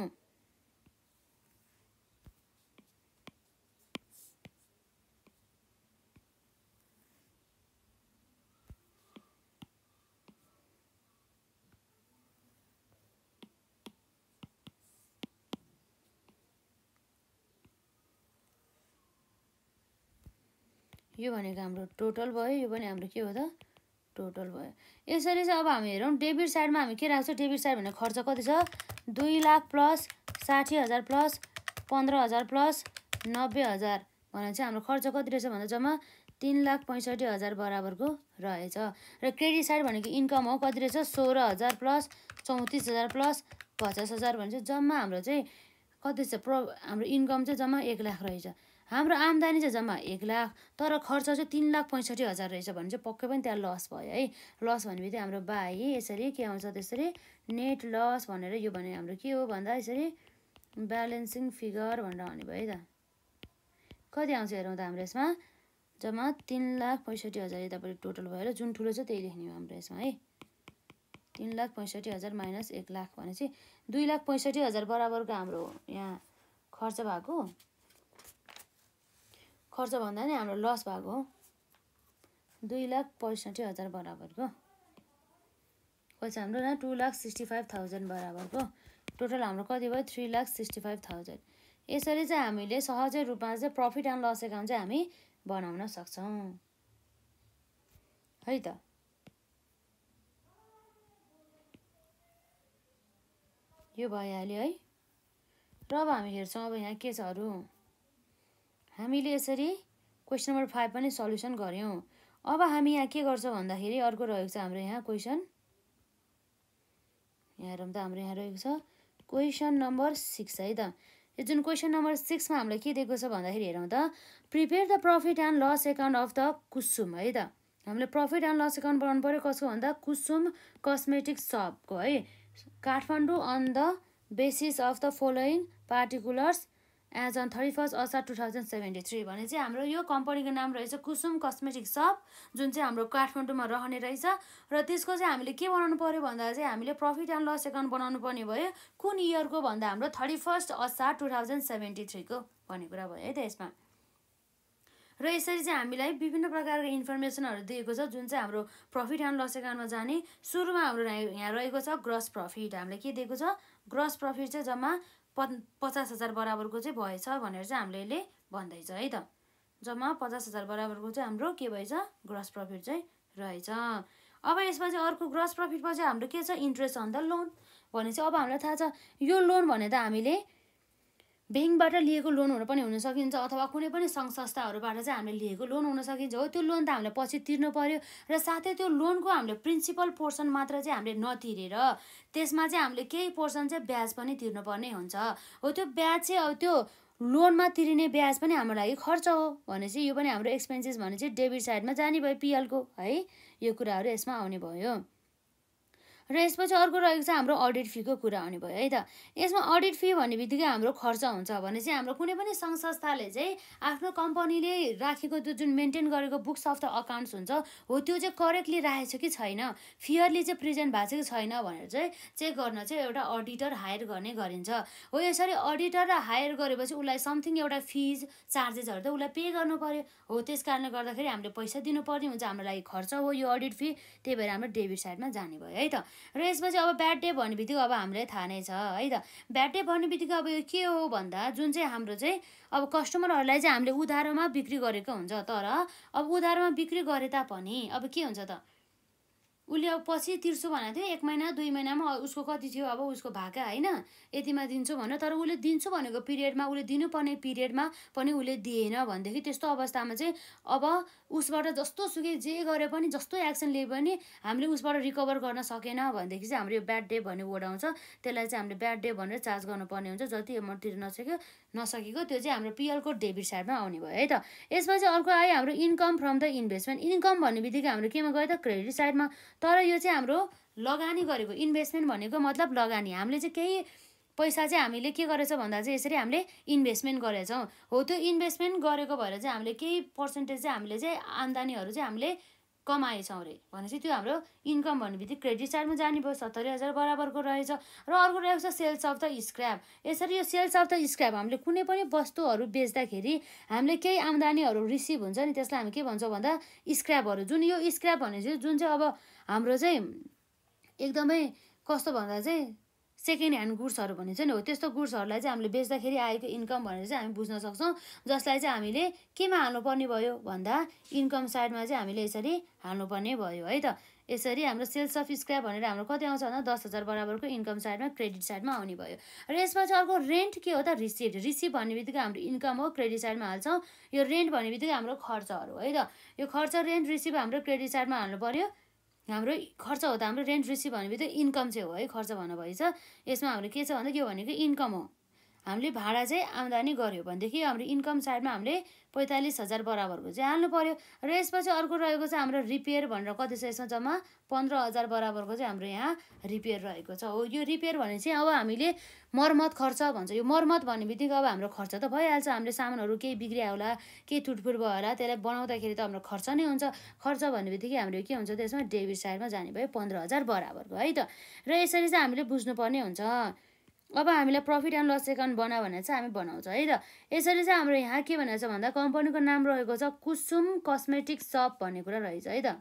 यो भनेको हाम्रो टोटल भयो यो पनि हाम्रो के हो त टोटल भयो यसरी चाहिँ अब हामी हेरौँ डेबिट साइडमा हामी के राख्छौँ डेबिट साइड भनेको खर्च कति छ दुई लाख प्लस साठी हजार प्लस पन्ध्र हजार प्लस नब्बे हजार भनेर चाहिँ हाम्रो खर्च कति रहेछ भन्दा जम्मा तिन लाख पैँसठी हजार बराबरको रहेछ र क्रेडिट साइड भनेको इन्कम हो कति रहेछ सोह्र हजार प्लस चौतिस हजार प्लस पचास हजार भने चाहिँ जम्मा हाम्रो चाहिँ कति छ प्र हाम्रो इन्कम चाहिँ जम्मा एक लाख रहेछ हाम्रो आम्दानी चाहिँ जम्मा एक लाख तर खर्च चाहिँ तिन लाख पैँसठी हजार रहेछ भने चाहिँ पक्कै पनि त्यहाँ लस भयो है लस भन्ने बित्तिकै हाम्रो बाई यसरी के आउँछ त्यसरी नेट लस भनेर यो भने हाम्रो के हो भन्दा यसरी ब्यालेन्सिङ फिगर भनेर आउने भयो है त कति आउँछ हेरौँ त हाम्रो यसमा जम्मा तिन लाख पैँसठी हजार यतापट्टि टोटल भयो जुन ठुलो छ त्यही लेख्ने हो हाम्रो यसमा है तिन लाख पैँसठी हजार माइनस एक लाख भनेपछि दुई लाख पैँसठी हजार बराबरको हाम्रो यहाँ खर्च भएको खर्च भन्दा नि हाम्रो लस भएको हो दुई लाख पैँसठी हजार बराबरको पैसा हाम्रो न two lakh sixty five thousand बराबरको टोटल हाम्रो कति भयो three lakh sixty five thousand यसरी चाहिँ हामीले सहजै रूपमा चाहिँ प्रफिट एन्ड लस एकाउन्ट चाहिँ हामी बनाउन सक्छौँ है त यो भइहाल्यो है र अब हामी हेर्छौँ अब यहाँ के छ अरू हामीले यसरी क्वेसन नम्बर फाइभ पनि सल्युसन गऱ्यौँ अब हामी यहाँ के गर्छौँ भन्दाखेरि अर्को रहेको छ हाम्रो यहाँ क्वेसन यहाँ हेरौँ त हाम्रो यहाँ रहेको छ क्वेसन नम्बर सिक्स है त यो जुन क्वेसन नम्बर सिक्समा हामीलाई के दिएको छ भन्दाखेरि हेरौँ त prepare the profit and loss account of the Kusum है त हामीले प्रफिट एन्ड लस एकाउन्ट बनाउनु पऱ्यो कसको भन्दा कुसुम कस्मेटिक सपको है Kathmandu on the basis of the following particulars as on thirty first Asar two thousand seventy three भने चाहिँ हाम्रो यो कम्पनीको नाम रहेछ कुसुम कस्मेटिक सप जुन चाहिँ हाम्रो काठमाडौँमा रहने रहेछ र त्यसको चाहिँ हामीले के बनाउनु पऱ्यो भन्दा चाहिँ हामीले प्रफिट एन्ड लस एकाउन्ट बनाउनु पर्ने भयो कुन इयरको भन्दा हाम्रो thirty first Asar two thousand seventy थ्रीको भन्ने कुरा भयो है त यसमा र यसरी चाहिँ हामीलाई विभिन्न प्रकारको इन्फर्मेसनहरू दिएको छ जुन चाहिँ हाम्रो प्रफिट एन्ड लस एकाउन्टमा जाने सुरुमा हाम्रो यहाँ रहेको छ ग्रस प्रफिट हामीले के दिएको छ ग्रस प्रफिट चाहिँ जम्मा पन् पचास हजार बराबरको चाहिँ भएछ भनेर चाहिँ हामीले यसले भन्दैछ है त जम्मा पचास हजार बराबरको चाहिँ हाम्रो के भएछ ग्रस प्रफिट चाहिँ रहेछ अब यसमा चाहिँ अर्को ग्रस प्रफिटमा चाहिँ हाम्रो के छ इन्ट्रेस्ट अन द लोन भने चाहिँ अब हामीलाई थाहा छ यो लोन भने त हामीले ब्याङ्कबाट लिएको लोनहरू पनि हुन सकिन्छ अथवा कुनै पनि सङ्घ संस्थाहरूबाट चाहिँ हामीले लिएको लोन हुन सकिन्छ हो त्यो लोन त हामीले पछि तिर्नु पऱ्यो र साथै त्यो लोनको हामीले प्रिन्सिपल पोर्सन मात्र चाहिँ हामीले नतिरेर त्यसमा चाहिँ हामीले केही पोर्सन चाहिँ ब्याज पनि तिर्नुपर्ने हुन्छ हो त्यो ब्याज चाहिँ अब त्यो लोनमा तिरिने ब्याज पनि हाम्रो लागि खर्च हो भने चाहिँ यो पनि हाम्रो एक्सपेन्सेस भने चाहिँ डेबिट साइडमा जाने भयो पिएलको है यो कुराहरू यसमा आउने भयो र यसपछि अर्को रहेको छ हाम्रो अडिट फीको कुरा आउने भयो है त यसमा अडिट फी भन्ने बित्तिकै हाम्रो खर्च हुन्छ भने चाहिँ हाम्रो कुनै पनि सङ्घ संस्थाले चाहिँ आफ्नो कम्पनीले राखेको त्यो जुन मेन्टेन गरेको बुक्स अफ द अकाउन्ट्स हुन्छ हो त्यो चाहिँ करेक्टली राखेको छ कि छैन फियरली चाहिँ प्रेजेन्ट भएको छ कि छैन भनेर चाहिँ चेक गर्न चाहिँ एउटा अडिटर हायर गर्ने गरिन्छ हो यसरी अडिटर र हायर गरेपछि उसलाई समथिङ एउटा फिज चार्जेसहरू त उसलाई पे गर्नु पऱ्यो हो त्यस कारणले गर्दाखेरि हामीले पैसा दिनुपर्ने हुन्छ हाम्रो लागि खर्च हो यो अडिट फी त्यही भएर हाम्रो डेबिट साइडमा जाने भयो है त र यसपछि अब ब्याड डे भन्ने बित्तिकै अब हामीलाई थाहा नै छ है त ब्याड डे भन्ने बित्तिकै अब यो के हो भन्दा जुन चाहिँ हाम्रो चाहिँ अब कस्टमरहरूलाई चाहिँ हामीले उधारोमा बिक्री गरेको हुन्छ तर अब उधारोमा बिक्री गरे तापनि अब के हुन्छ त उसले अब पछि तिर्छु भनेको थियो एक महिना दुई महिनामा उसको कति थियो अब उसको भाका होइन यतिमा दिन्छु भनेर तर उसले दिन्छु भनेको पिरियडमा उसले दिनुपर्ने पिरियडमा पनि उसले दिएन भनेदेखि त्यस्तो अवस्थामा चाहिँ अब उसबाट जस्तो सुकै जे गरे पनि जस्तो एक्सन लिए पनि हामीले उसबाट रिकभर गर्न सकेन भनेदेखि चाहिँ हाम्रो यो ब्याड डे भन्ने वर्ड आउँछ त्यसलाई चाहिँ हामीले ब्याड डे भनेर चार्ज गर्नुपर्ने हुन्छ जति एमाउन्ट तिर्न नसक्यो नसकेको त्यो चाहिँ हाम्रो पिएलको डेबिट साइडमा आउने भयो है त यसमा चाहिँ अर्को आयो हाम्रो income from the investment income भन्ने बित्तिकै हाम्रो केमा गयो त क्रेडिट साइडमा तर यो चाहिँ हाम्रो लगानी गरेको इन्भेस्टमेन्ट भनेको मतलब लगानी हामीले चाहिँ केही पैसा चाहिँ हामीले के गरेछ भन्दा चाहिँ यसरी हामीले इन्भेस्टमेन्ट गरेछौँ हो त्यो इन्भेस्टमेन्ट गरेको भएर चाहिँ हामीले केही पर्सेन्टेज चाहिँ हामीले चाहिँ आम्दानीहरू चाहिँ हामीले कमाएछौँ अरे भनेपछि त्यो हाम्रो इन्कम भन्ने बित्तिकै क्रेडिट चार्जमा जाने भयो सत्तरी हजार बराबरको रहेछ र अर्को रहेको छ सेल्स अफ द स्क्र्याप यसरी यो सेल्स अफ द स्क्र्याप हामीले कुनै पनि वस्तुहरू बेच्दाखेरि हामीले केही आम्दानीहरू रिसिभ हुन्छ नि त्यसलाई हामी के भन्छौँ भन्दा स्क्रैपहरू जुन यो भने चाहिँ जुन चाहिँ अब हाम्रो चाहिँ एकदमै कस्तो भन्दा चाहिँ सेकेन्ड ह्यान्ड गुड्सहरू भन्ने छ नि हो त्यस्तो गुड्सहरूलाई चाहिँ हामीले बेच्दाखेरि आएको इन्कम भनेर चाहिँ हामी बुझ्न सक्छौँ जसलाई चाहिँ हामीले केमा हाल्नुपर्ने भयो भन्दा इन्कम साइडमा चाहिँ हामीले यसरी हाल्नुपर्ने भयो है त यसरी हाम्रो सेल्स अफ स्क्राप भनेर हाम्रो कति आउँछ भन्दा दस हजार बराबरको इन्कम साइडमा क्रेडिट साइडमा आउने भयो र यसमा चाहिँ अर्को रेन्ट के हो त रिसिभ रिसिभ भन्ने बित्तिकै हाम्रो इन्कम हो क्रेडिट साइडमा हाल्छौँ यो रेन्ट भन्ने बित्तिकै हाम्रो खर्चहरू है त यो खर्च रेन्ट रिसिभ हाम्रो क्रेडिट साइडमा हाल्नु पऱ्यो हाम्रो खर्च हो त हाम्रो रेन्ट रिसिभ भनेपछि इन्कम चाहिँ हो है खर्च भन्नुभएछ यसमा हाम्रो के छ भन्दा यो भनेको इन्कम हो हामीले भाडा चाहिँ आम्दानी गऱ्यो भनेदेखि हाम्रो इन्कम साइडमा हामीले पैँतालिस हजार बराबरको चाहिँ हाल्नु पऱ्यो र यसपछि अर्को रहेको छ हाम्रो रिपेयर भनेर कति छ यसमा जम्मा पन्ध्र हजार बराबरको चाहिँ हाम्रो यहाँ रिपेयर रहेको छ हो यो रिपेयर भने चाहिँ अब हामीले मर्मत खर्च भन्छ यो मर्मत भन्ने बित्तिकै अब हाम्रो खर्च त भइहाल्छ हामीले सामानहरू केही बिग्रियो होला केही टुटफुट भयो होला त्यसलाई बनाउँदाखेरि त हाम्रो खर्च नै हुन्छ खर्च भन्ने बित्तिकै हाम्रो के हुन्छ त्यसमा डेबिट साइडमा जाने भयो पन्ध्र हजार बराबरको है त र यसरी चाहिँ हामीले बुझ्नुपर्ने हुन्छ अब हामीलाई प्रफिट एन्ड लस एकाउन्ट बनायो भनेर चाहिँ हामी बनाउँछ है त यसरी चाहिँ हाम्रो यहाँ के भनेको छ भन्दा कम्पनीको नाम रहेको छ कुसुम कस्मेटिक सप भन्ने कुरा रहेछ है त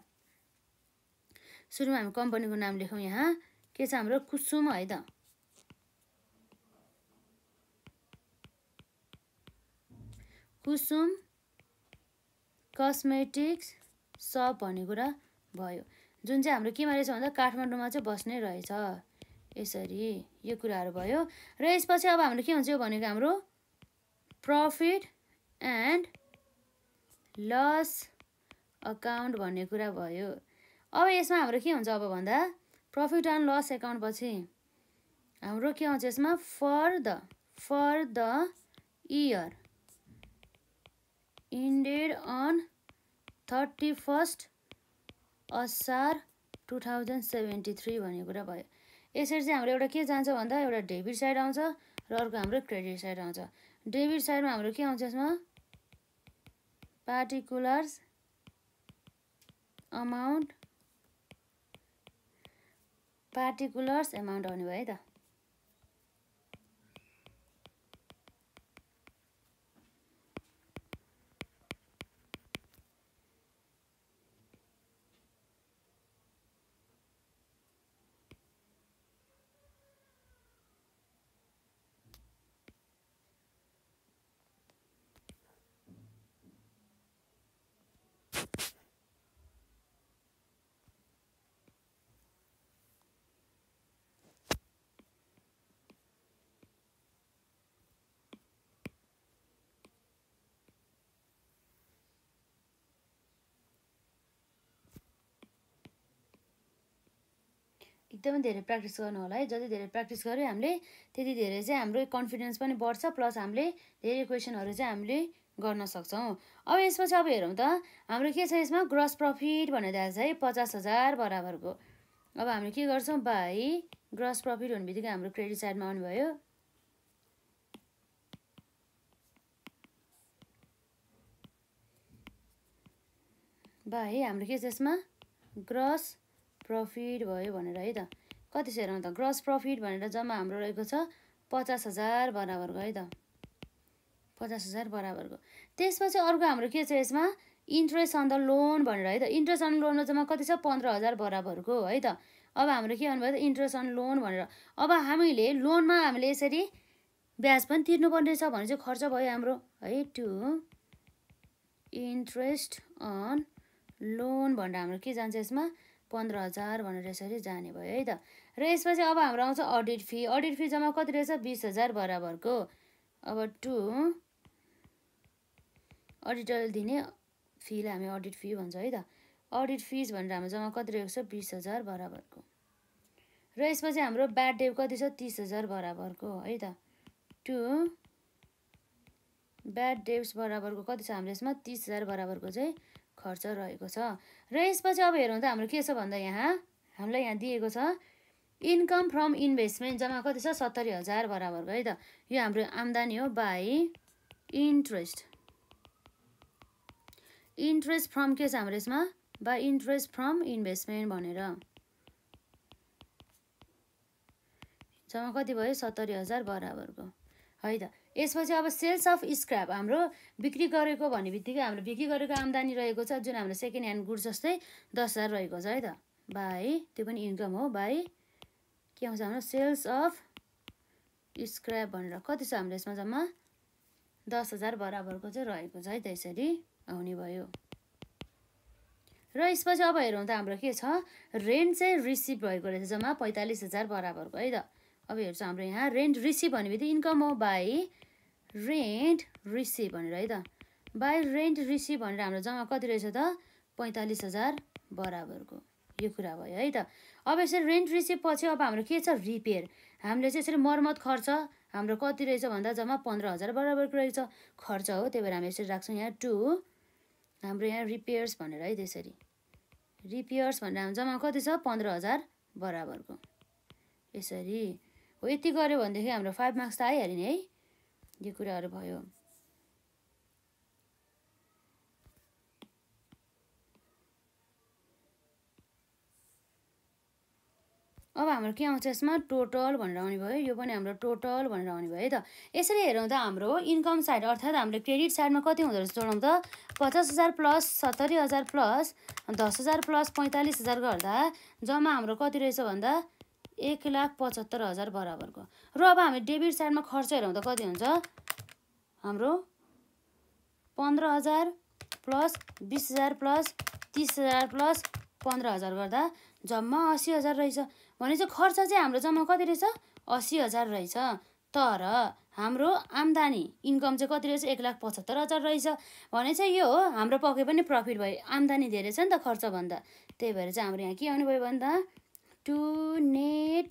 सुरुमा हामी कम्पनीको नाम लेखौँ यहाँ के छ हाम्रो कुसुम है त कुसुम कस्मेटिक्स सप भन्ने कुरा भयो जुन चाहिँ हाम्रो केमा रहेछ भन्दा काठमाडौँमा चाहिँ बस्ने रहेछ यसरी यो कुराहरू भयो र यसपछि अब हाम्रो के हुन्छ यो भनेको हाम्रो प्रफिट एन्ड लस अकाउन्ट भन्ने कुरा भयो अब यसमा हाम्रो के हुन्छ अब भन्दा प्रफिट एन्ड लस एकाउन्ट पछि हाम्रो के आउँछ यसमा for the for the year ended on thirty first Asar two thousand seventy three भन्ने कुरा भयो यसरी चाहिँ हाम्रो एउटा के जान्छ भन्दा एउटा डेबिट साइड आउँछ र अर्को हाम्रो क्रेडिट साइड आउँछ डेबिट साइडमा हाम्रो के आउँछ यसमा पार्टिकुलर्स अमाउन्ट पार्टिकुलर्स एमाउन्ट आउने भयो है त एकदमै धेरै प्र्याक्टिस गर्नु होला है जति धेरै प्र्याक्टिस गऱ्यो हामीले त्यति धेरै चाहिँ हाम्रो कन्फिडेन्स पनि बढ्छ प्लस हामीले धेरै क्वेसनहरू चाहिँ हामीले गर्न सक्छौँ अब यसमा चाहिँ अब हेरौँ त हाम्रो के छ यसमा ग्रस प्रफिट भनेर दिएको छ है पचास हजार बराबरको अब हामीले के गर्छौँ भाइ ग्रस प्रफिट भन्ने बित्तिकै हाम्रो क्रेडिट साइडमा आउनुभयो भाइ हाम्रो के छ यसमा ग्रस प्रफिट भयो भनेर है त कति छ हेरौँ त ग्रस प्रफिट भनेर जम्मा हाम्रो रहेको छ पचास हजार बराबरको है त पचास हजार बराबरको त्यसपछि अर्को हाम्रो के छ यसमा इन्ट्रेस्ट अन द लोन भनेर है त इन्ट्रेस्ट अन लोनमा जम्मा कति छ पन्ध्र हजार बराबरको है त अब हाम्रो के भन्नुभयो त इन्ट्रेस्ट अन लोन भनेर अब हामीले लोनमा हामीले यसरी ब्याज पनि तिर्नुपर्ने रहेछ भने चाहिँ खर्च भयो हाम्रो है टु इन्ट्रेस्ट अन लोन भनेर हाम्रो के जान्छ यसमा पन्ध्र हजार भनेर यसरी जाने भयो है त र यसपछि अब हाम्रो आउँछ अडिट फी अडिट फी जम्मा कति रहेछ बिस हजार बराबरको अब टु अडिटर दिने फीलाई हामी अडिट फी भन्छौँ है त अडिट फिज भनेर हाम्रो जम्मा कति रहेको छ बिस हजार बराबरको र यसपछि हाम्रो ब्याड डेब कति छ तिस हजार बराबरको है त टु ब्याड डेब्स बराबरको कति छ हाम्रो यसमा तिस हजार बराबरको चाहिँ खर्च रहेको छ र यसपछि अब हेरौँ त हाम्रो के छ भन्दा यहाँ हामीलाई यहाँ दिएको छ इन्कम फ्रम इन्भेस्टमेन्ट जम्मा कति छ सत्तरी हजार बराबरको है त यो हाम्रो आम्दानी हो बाई इन्ट्रेस्ट इन्ट्रेस्ट फ्रम के छ हाम्रो यसमा बाई इन्ट्रेस्ट फ्रम इन्भेस्टमेन्ट भनेर जम्मा कति भयो सत्तरी हजार बराबरको है त यसपछि अब सेल्स अफ स्क्राप हाम्रो बिक्री गरेको भन्ने बित्तिकै हाम्रो बिक्री गरेको आम्दानी रहेको छ जुन हाम्रो सेकेन्ड ह्यान्ड गुड जस्तै दस हजार रहेको छ है त बाई त्यो पनि इन्कम हो बाई के आउँछ हाम्रो सेल्स अफ स्क्राप भनेर कति छ हाम्रो यसमा जम्मा दस हजार बराबरको चाहिँ रहेको छ है त यसरी आउने भयो र यसपछि अब हेरौँ त हाम्रो के छ रेन्ट चाहिँ रिसिभ भएको रहेछ जम्मा पैँतालिस हजार बराबरको है त अब हेर्छ हाम्रो यहाँ रेन्ट रिसिभ बित्तिकै इन्कम हो बाई रेन्ट रिसिभ भनेर है त बाई रेन्ट रिसिभ भनेर हाम्रो जम्मा कति रहेछ त पैँतालिस हजार बराबरको यो कुरा भयो है त अब यसरी रेन्ट रिसिभ पछि अब हाम्रो के छ रिपेयर हामीले चाहिँ यसरी मर्मत खर्च हाम्रो कति रहेछ भन्दा जम्मा पन्ध्र हजार बराबरको रहेछ खर्च हो त्यही भएर हामी यसरी राख्छौँ यहाँ टु हाम्रो यहाँ रिपेयर्स भनेर है त्यसरी रिपेयर्स भनेर हाम्रो जम्मा कति छ पन्ध्र हजार बराबरको यसरी हो यति गऱ्यो भनेदेखि हाम्रो फाइभ मार्क्स त आइहाल्यो नि है यो कुराहरू भयो अब हाम्रो के आउँछ यसमा टोटल भनेर आउने भयो यो पनि हाम्रो टोटल भनेर आउने भयो है त यसरी हेरौँ त हाम्रो इन्कम साइड अर्थात् हाम्रो क्रेडिट साइडमा कति हुँदो रहेछ जोडौँ त पचास हजार प्लस सत्तरी हजार प्लस दस हजार प्लस पैँतालिस हजार गर्दा जम्मा हाम्रो कति रहेछ भन्दा एक लाख पचहत्तर हजार बराबरको र अब हामी डेबिट साइडमा खर्च हेरौँ त कति हुन्छ हाम्रो पन्ध्र हजार प्लस बिस हजार प्लस तिस हजार प्लस पन्ध्र हजार गर्दा जम्मा असी हजार रहेछ भने चाहिँ खर्च चाहिँ हाम्रो जम्मा कति रहेछ असी हजार रहेछ तर हाम्रो आम्दानी इन्कम चाहिँ कति रहेछ एक लाख पचहत्तर हजार रहेछ भने चाहिँ यो हो हाम्रो पके पनि प्रफिट भयो आम्दानी धेरै छ नि त खर्चभन्दा त्यही भएर चाहिँ हाम्रो यहाँ के आउने भयो भन्दा टु नेट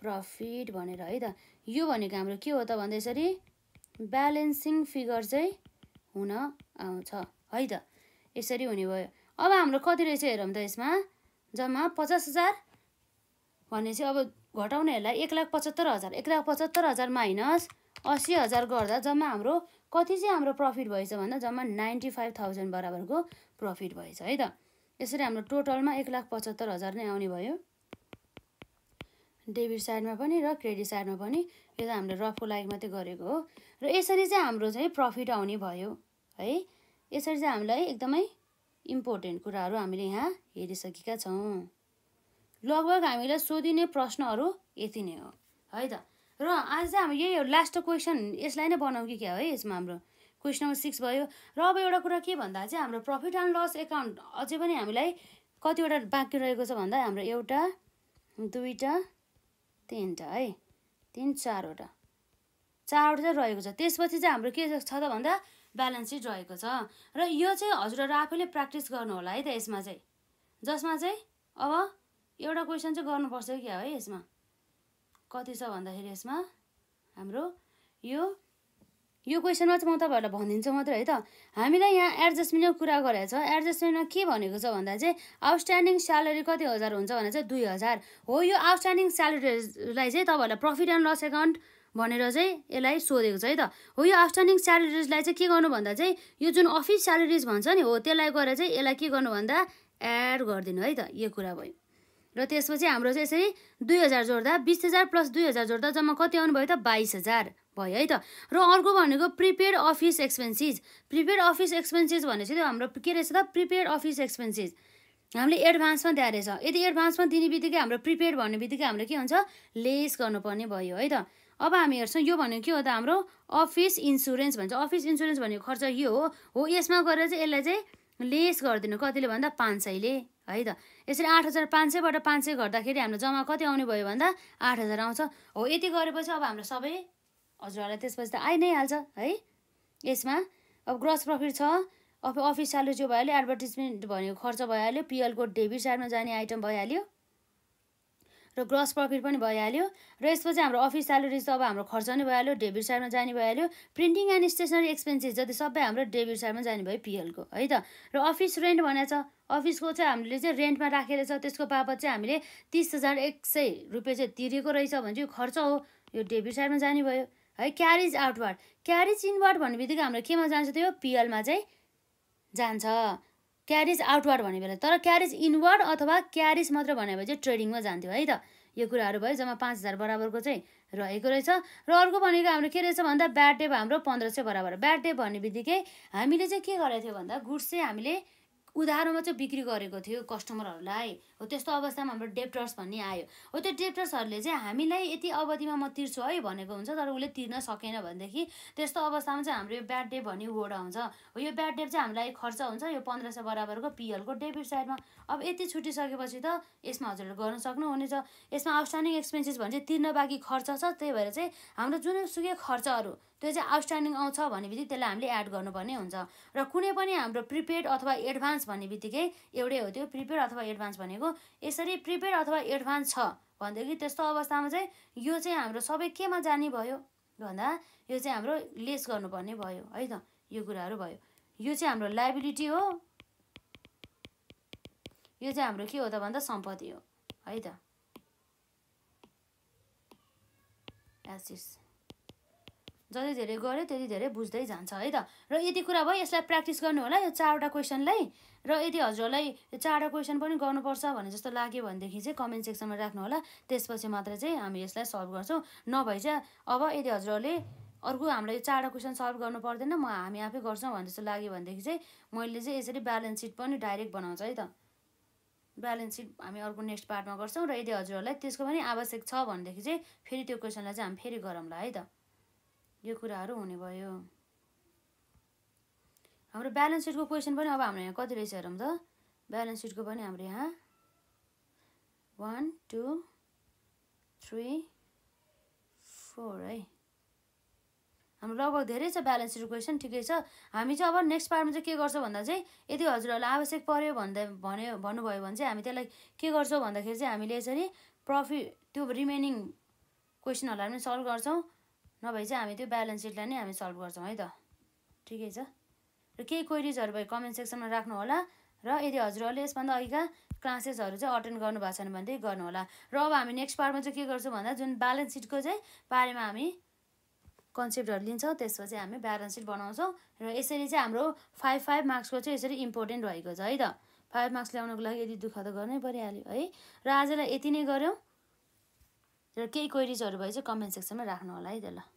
प्रफिट भनेर है त यो भनेको हाम्रो के हो त भन्दा यसरी ब्यालेन्सिङ फिगर चाहिँ हुन आउँछ है त यसरी हुने भयो अब हाम्रो कति रहेछ हेरौँ त यसमा जम्मा पचास हजार भने चाहिँ अब घटाउनेहरूलाई एक लाख पचहत्तर हजार एक लाख पचहत्तर हजार माइनस असी हजार गर्दा जम्मा हाम्रो कति चाहिँ हाम्रो प्रफिट भएछ भन्दा जम्मा नाइन्टी फाइभ थाउजन्ड बराबरको प्रफिट भएछ है त यसरी हाम्रो टोटलमा एक लाख पचहत्तर हजार नै आउने भयो डेबिट साइडमा पनि र क्रेडिट साइडमा पनि यो त हामीले रफको लागि मात्रै गरेको हो र यसरी चाहिँ हाम्रो चाहिँ प्रफिट आउने भयो है यसरी चाहिँ हामीलाई एकदमै इम्पोर्टेन्ट कुराहरू हामीले यहाँ हेरिसकेका छौँ लगभग हामीलाई सोधिने प्रश्नहरू यति नै हो है त र आज चाहिँ हामी यही हो लास्ट क्वेसन यसलाई नै बनाउँ कि क्या है यसमा हाम्रो क्वेसन नम्बर सिक्स भयो र अब एउटा कुरा के भन्दा चाहिँ हाम्रो प्रफिट एन्ड लस एकाउन्ट अझै पनि हामीलाई कतिवटा बाँकी रहेको छ भन्दा हाम्रो एउटा दुईवटा तिनवटा है तिन चारवटा चारवटा चाहिँ रहेको छ त्यसपछि चाहिँ हाम्रो के छ त भन्दा ब्यालेन्स चाहिँ रहेको छ र यो चाहिँ हजुरहरू आफैले प्र्याक्टिस गर्नु होला है त यसमा चाहिँ जसमा चाहिँ अब एउटा क्वेसन चाहिँ गर्नुपर्छ क्या है यसमा कति छ भन्दाखेरि यसमा हाम्रो यो यो क्वेसनमा चाहिँ म तपाईँहरूलाई भनिदिन्छु मात्रै है त हामीलाई यहाँ एडजस्टमेन्टको कुरा गरेको छ एडजस्टमेन्टमा के भनेको छ भन्दा चाहिँ आउटस्ट्यान्डिङ स्यालेरी कति हजार हुन्छ भने चाहिँ दुई हजार हो यो आउटस्ट्यान्डिङ स्यालेरीलाई चाहिँ तपाईँहरूलाई प्रफिट एन्ड लस एकाउन्ट भनेर चाहिँ यसलाई सोधेको छ है त हो यो आउटस्ट्यान्डिङ स्यालेरिजलाई चाहिँ के गर्नु भन्दा चाहिँ यो जुन अफिस स्यालेरिज भन्छ नि हो त्यसलाई गएर चाहिँ यसलाई के गर्नु भन्दा एड गरिदिनु है त यो कुरा भयो र त्यसपछि हाम्रो चाहिँ यसरी दुई हजार जोड्दा बिस हजार प्लस दुई हजार जोड्दा जम्मा कति आउनुभयो त बाइस हजार भयो है त र अर्को भनेको prepaid office expenses prepaid office expenses भने चाहिँ हाम्रो के रहेछ त प्रिपेड अफिस एक्सपेन्सिस हामीले एडभान्समा दिएको रहेछ यदि एडभान्समा दिने बित्तिकै हाम्रो प्रिपेड भन्ने बित्तिकै हाम्रो के हुन्छ लेस गर्नुपर्ने भयो है त अब हामी हेर्छौँ यो भनेको के हो त हाम्रो अफिस इन्सुरेन्स भन्छ अफिस इन्सुरेन्स भनेको खर्च यो हो हो यसमा गएर चाहिँ यसलाई चाहिँ लेस गरिदिनु कतिले भन्दा पाँच सयले है त यसरी आठ हजार पाँच सयबाट पाँच सय गर्दाखेरि हाम्रो जम्मा कति आउने भयो भन्दा आठ हजार आउँछ हो यति गरेपछि अब हाम्रो सबै हजुरहरूलाई त्यसपछि त आइ नै हाल्छ है यसमा अब ग्रस प्रफिट छ अब अफिस चालु चाहिँ भइहाल्यो एडभर्टिजमेन्ट भनेको खर्च भइहाल्यो पिएलको डेबिट साइडमा जाने आइटम भइहाल्यो र ग्रस प्रफिट पनि भइहाल्यो र यसपछि हाम्रो अफिस स्यालेरी त अब हाम्रो खर्च नै भइहाल्यो डेबिट साइडमा जाने भइहाल्यो प्रिन्टिङ एन्ड स्टेसनरी एक्सपेन्सेस जति सबै हाम्रो डेबिट साइडमा जाने भयो पिएलको है त र अफिस रेन्ट भनेको छ अफिसको चाहिँ हामीले चाहिँ रेन्टमा राखेर छ त्यसको बापत चाहिँ हामीले तिस हजार एक सय रुपियाँ चाहिँ तिरेको रहेछ भने चाहिँ खर्च हो यो डेबिट साइडमा जाने भयो है क्यारिज आउटवर्ड क्यारिज इनवर्ड भन्ने बित्तिकै हाम्रो केमा जान्छ त्यो पिएलमा चाहिँ जान्छ क्यारिज आउटवर्ड भन्ने बेला तर क्यारिज इनवर्ड अथवा क्यारिज मात्र भन्यो भने चाहिँ ट्रेडिङमा जान्थ्यो है त यो कुराहरू भयो जम्मा पाँच हजार बराबरको चाहिँ रहेको रहेछ र अर्को भनेको हाम्रो के रहेछ भन्दा ब्याट डे हाम्रो पन्ध्र सय बराबर ब्याट डे भन्ने बित्तिकै हामीले चाहिँ के गरेको थियो भन्दा गुड्स चाहिँ हामीले उधारोमा चाहिँ बिक्री गरेको थियो कस्टमरहरूलाई हो त्यस्तो अवस्थामा हाम्रो डेप्टर्स भन्ने आयो हो त्यो डेप्टर्सहरूले चाहिँ हामीलाई यति अवधिमा म तिर्छु है भनेको हुन्छ तर उसले तिर्न सकेन भनेदेखि त्यस्तो अवस्थामा चाहिँ हाम्रो यो ब्याड डेप भन्ने वर्ड आउँछ हो यो ब्याड डेप चाहिँ हामीलाई खर्च हुन्छ यो पन्ध्र सय बराबरको पिएलको डेबिट साइडमा अब यति छुटिसकेपछि त यसमा हजुरहरू गर्न सक्नुहुनेछ यसमा आउटस्ट्यान्डिङ एक्सपेन्सेस भने चाहिँ तिर्न बाँकी खर्च छ त्यही भएर चाहिँ हाम्रो जुन जुनसुकै खर्चहरू त्यो चाहिँ आउटस्ट्यान्डिङ आउँछ भन्ने बित्तिकै त्यसलाई हामीले एड गर्नुपर्ने हुन्छ र कुनै पनि हाम्रो प्रिपेड अथवा एडभान्स भन्ने बित्तिकै एउटै हो त्यो प्रिपेड अथवा एडभान्स भनेको यसरी प्रिपेड अथवा एडभान्स छ भनेदेखि त्यस्तो अवस्थामा चाहिँ यो चाहिँ हाम्रो सबै केमा जाने भयो भन्दा यो चाहिँ हाम्रो लेस गर्नुपर्ने भयो है त यो कुराहरू भयो यो चाहिँ हाम्रो लाइबिलिटी हो यो चाहिँ हाम्रो के हो त भन्दा सम्पत्ति हो है त एसिस जति धेरै गऱ्यो त्यति धेरै बुझ्दै जान्छ है त र यति कुरा भयो यसलाई प्र्याक्टिस गर्नु होला यो चारवटा क्वेसनलाई र यदि हजुरहरूलाई यो चारवटा क्वेसन पनि गर्नुपर्छ भने जस्तो लाग्यो भनेदेखि चाहिँ कमेन्ट सेक्सनमा राख्नु होला त्यसपछि मात्र चाहिँ हामी यसलाई सल्भ गर्छौँ नभए चाहिँ अब यदि हजुरहरूले अर्को हामीलाई यो चारवटा क्वेसन सल्भ गर्नु पर्दैन म हामी आफै गर्छौँ भने जस्तो लाग्यो भनेदेखि चाहिँ मैले चाहिँ यसरी ब्यालेन्स सिट पनि डाइरेक्ट बनाउँछ है त ब्यालेन्स सिट हामी अर्को नेक्स्ट पार्टमा गर्छौँ र यदि हजुरहरूलाई त्यसको पनि आवश्यक छ भनेदेखि चाहिँ फेरि त्यो क्वेसनलाई चाहिँ हामी फेरि गरौँला है त यो कुराहरू हुने भयो हाम्रो ब्यालेन्स सिटको क्वेसन पनि अब हाम्रो यहाँ कति रहेछ हेरौँ त ब्यालेन्स सिटको पनि हाम्रो यहाँ वान टू थ्री फोर है हाम्रो लगभग धेरै छ ब्यालेन्स सिट क्वेसन ठिकै छ हामी चाहिँ अब नेक्स्ट पार्टमा चाहिँ के गर्छौँ भन्दा चाहिँ यदि हजुरहरूलाई आवश्यक पऱ्यो भन्दा भन्यो भन्नुभयो भने चाहिँ हामी त्यसलाई के गर्छौँ भन्दाखेरि चाहिँ हामीले यसरी प्रफिट त्यो रिमेनिङ क्वेसनहरूलाई पनि सल्भ गर्छौँ नभए चाहिँ हामी त्यो ब्यालेन्स सिटलाई नै हामी सल्भ गर्छौँ है त ठिकै छ र केही क्वेरिजहरू भए कमेन्ट सेक्सनमा राख्नु होला र यदि हजुरहरूले यसभन्दा अघिका क्लासेसहरू चाहिँ अटेन्ड गर्नुभएको छैन भने चाहिँ गर्नुहोला र अब हामी नेक्स्ट पार्टमा चाहिँ के गर्छौँ भन्दा जुन ब्यालेन्स सिटको चाहिँ बारेमा हामी कन्सेप्टहरू लिन्छौँ त्यसपछि हामी ब्यालेन्स सिट बनाउँछौँ र यसरी चाहिँ हाम्रो फाइभ फाइभ मार्क्सको चाहिँ यसरी इम्पोर्टेन्ट रहेको छ है त फाइभ मार्क्स ल्याउनुको लागि यदि दुःख त गर्नै परिहाल्यो है र आजलाई यति नै गऱ्यौँ र केही क्वेरिजहरू भए चाहिँ कमेन्ट सेक्सनमा राख्नु होला है त ल